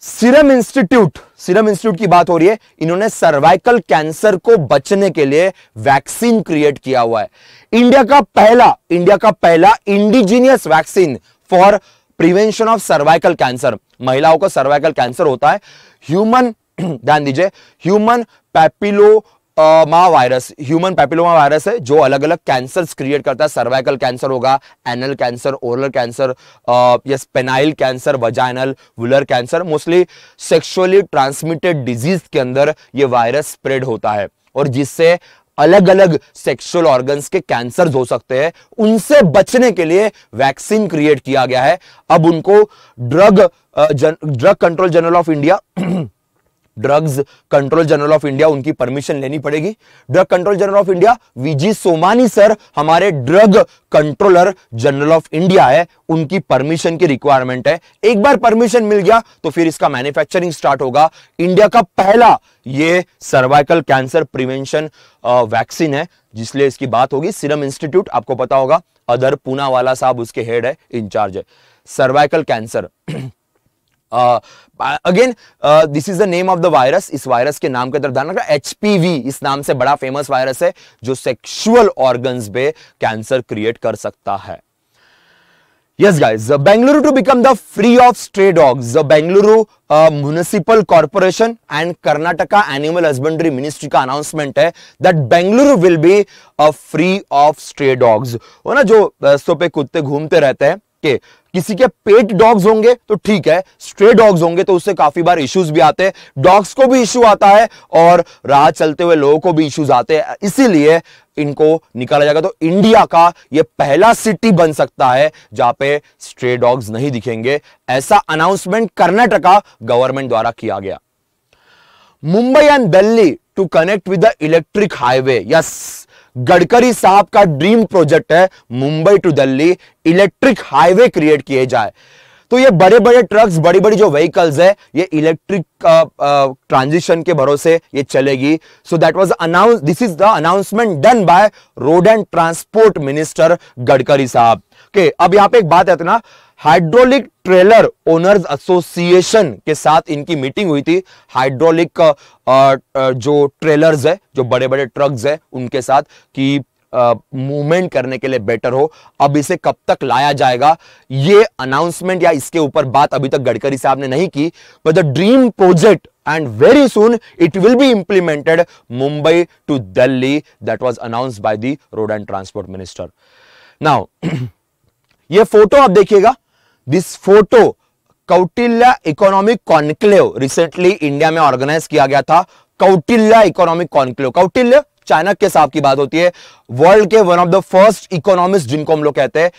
सीरम इंस्टीट्यूट सीरम इंस्टीट्यूट की बात हो रही है इन्होंने सर्वाइकल कैंसर को बचने के लिए वैक्सीन क्रिएट किया हुआ है इंडिया का पहला इंडिया का पहला indigenous vaccine for prevention of cervical cancer महिलाओं को सर्वाइकल कैंसर होता है ह्यूमन <clears throat> ध्यान दीजिए ह्यूमन पैपिलो मा वायरस ह्यूमन पैपिलोमा वायरस है जो अलग अलग कैंसर क्रिएट करता है सर्वाइकल कैंसर होगा anal cancer oral cancer yes penile cancer vaginal vulvar cancer mostly sexually transmitted disease के अंदर ये वायरस स्प्रेड होता है और जिससे अलग अलग सेक्सुअल ऑर्गन्स के कैंसर हो सकते हैं उनसे बचने के लिए वैक्सीन क्रिएट किया गया है अब उनको ड्रग जन, drug control general of India drugs control general of India उनकी परमिशन लेनी पड़ेगी drug control general of India VG Somani sir हमारे drug controller general of India है उनकी परमिशन की रिक्वायरमेंट है एक बार परमिशन मिल गया तो फिर इसका मैन्युफैक्चरिंग स्टार्ट होगा इंडिया का पहला ये सर्वाइकल कैंसर प्रिवेंशन वैक्सीन है जिसलिए इसकी बात होगी सीरम इंस्टीट्यूट आपको पता होगा अदर पूना वाला साहब उसके हेड है इंचार्ज है cervical cancer again this is the name of the virus इस वायरस के नाम के तरफ ध्यान रखना एच इस नाम से बड़ा फेमस वायरस है जो सेक्शुअल ऑर्गन्स पे कैंसर क्रिएट कर सकता है yes guys Bengaluru to become the free of stray dogs Bengaluru municipal corporation and Karnataka animal husbandry ministry का अनाउंसमेंट है that Bengaluru will be a free of stray dogs वो ना जो रस्तों uh, पर कुत्ते घूमते रहते हैं के किसी के पेट डॉग्स होंगे तो ठीक है स्ट्रे डॉग्स होंगे तो उससे काफी बार इश्यूज भी आते हैं डॉग्स को भी इश्यू आता है और राह चलते हुए लोगों को भी इश्यूज आते हैं इसीलिए इनको निकाला जाएगा तो इंडिया का ये पहला सिटी बन सकता है जहां पे स्ट्रे डॉग्स नहीं दिखेंगे ऐसा अनाउंसमेंट कर्नाटका गवर्नमेंट द्वारा किया गया Mumbai and Delhi to connect with the electric highway yes Gadkari साहब का ड्रीम प्रोजेक्ट है Mumbai to Delhi electric highway create किए जाए तो ये बड़े बड़े ट्रक्स बड़ी बड़ी जो व्हीकल्स है ये इलेक्ट्रिक ट्रांजिशन के भरोसे ये चलेगी so that was announce this is the announcement done by road and transport minister Gadkari साहब ओके अब यहां पे एक बात है ना हाइड्रोलिक ट्रेलर ओनर्स एसोसिएशन के साथ इनकी मीटिंग हुई थी हाइड्रोलिक जो ट्रेलर्स है जो बड़े बड़े ट्रक्स है उनके साथ कि मूवमेंट करने के लिए बेटर हो अब इसे कब तक लाया जाएगा यह अनाउंसमेंट या इसके ऊपर बात अभी तक गडकरी साहब ने नहीं की but the dream project and very soon it will be implemented Mumbai to Delhi that was announce by the road and transport minister now ये फोटो आप देखिएगा this photo Kautilya economic conclave recently India में ऑर्गेनाइज किया गया था कौटिल्या इकोनॉमिक कॉन्क्लेव कौटिल्य चाइना के साहब की बात होती है वर्ल्ड के one of the first economist जिनको हम लोग कहते हैं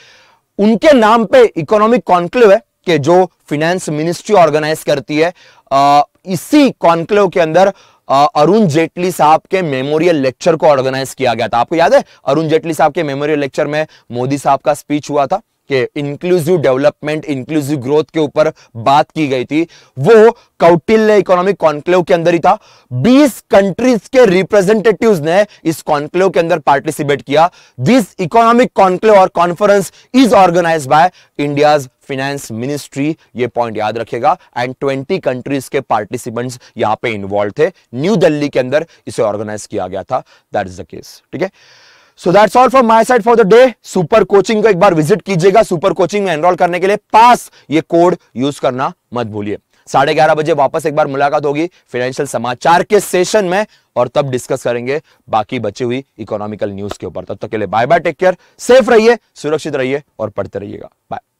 उनके नाम पे इकोनॉमिक कॉन्क्लेव है कि जो फिनेंस मिनिस्ट्री ऑर्गेनाइज करती है आ, इसी कॉन्क्लेव के अंदर अरुण जेटली साहब के मेमोरियल लेक्चर को ऑर्गेनाइज किया गया था आपको याद है अरुण जेटली साहब के मेमोरियल लेक्चर में मोदी साहब का स्पीच हुआ था के इंक्लूसिव डेवलपमेंट इंक्लूसिव ग्रोथ के ऊपर बात की गई थी वो कौटिल्य इकोनॉमिक कॉन्क्लेव के अंदर ही था 20 कंट्रीज के रिप्रेजेंटेटिव्स ने इस कॉन्क्लेव के अंदर पार्टिसिपेट किया दिस इकोनॉमिक कॉन्क्लेव और conference is organise by India's finance ministry ये पॉइंट याद रखेगा एंड 20 कंट्रीज के पार्टिसिपेंट्स यहां पे इन्वॉल्व थे न्यू दिल्ली के अंदर इसे ऑर्गेनाइज किया गया था दैट इज द केस ठीक है so that's all from my side for the day super coaching को एक बार विजिट कीजिएगा सुपर कोचिंग में एनरोल करने के लिए पास ये कोड यूज करना मत भूलिए साढ़े ग्यारह बजे वापस एक बार मुलाकात होगी फाइनेंशियल समाचार के सेशन में और तब डिस्कस करेंगे बाकी बची हुई इकोनॉमिकल न्यूज के ऊपर तब तक के लिए bye bye take care safe रहिए सुरक्षित रहिए और पढ़ते रहिएगा बाय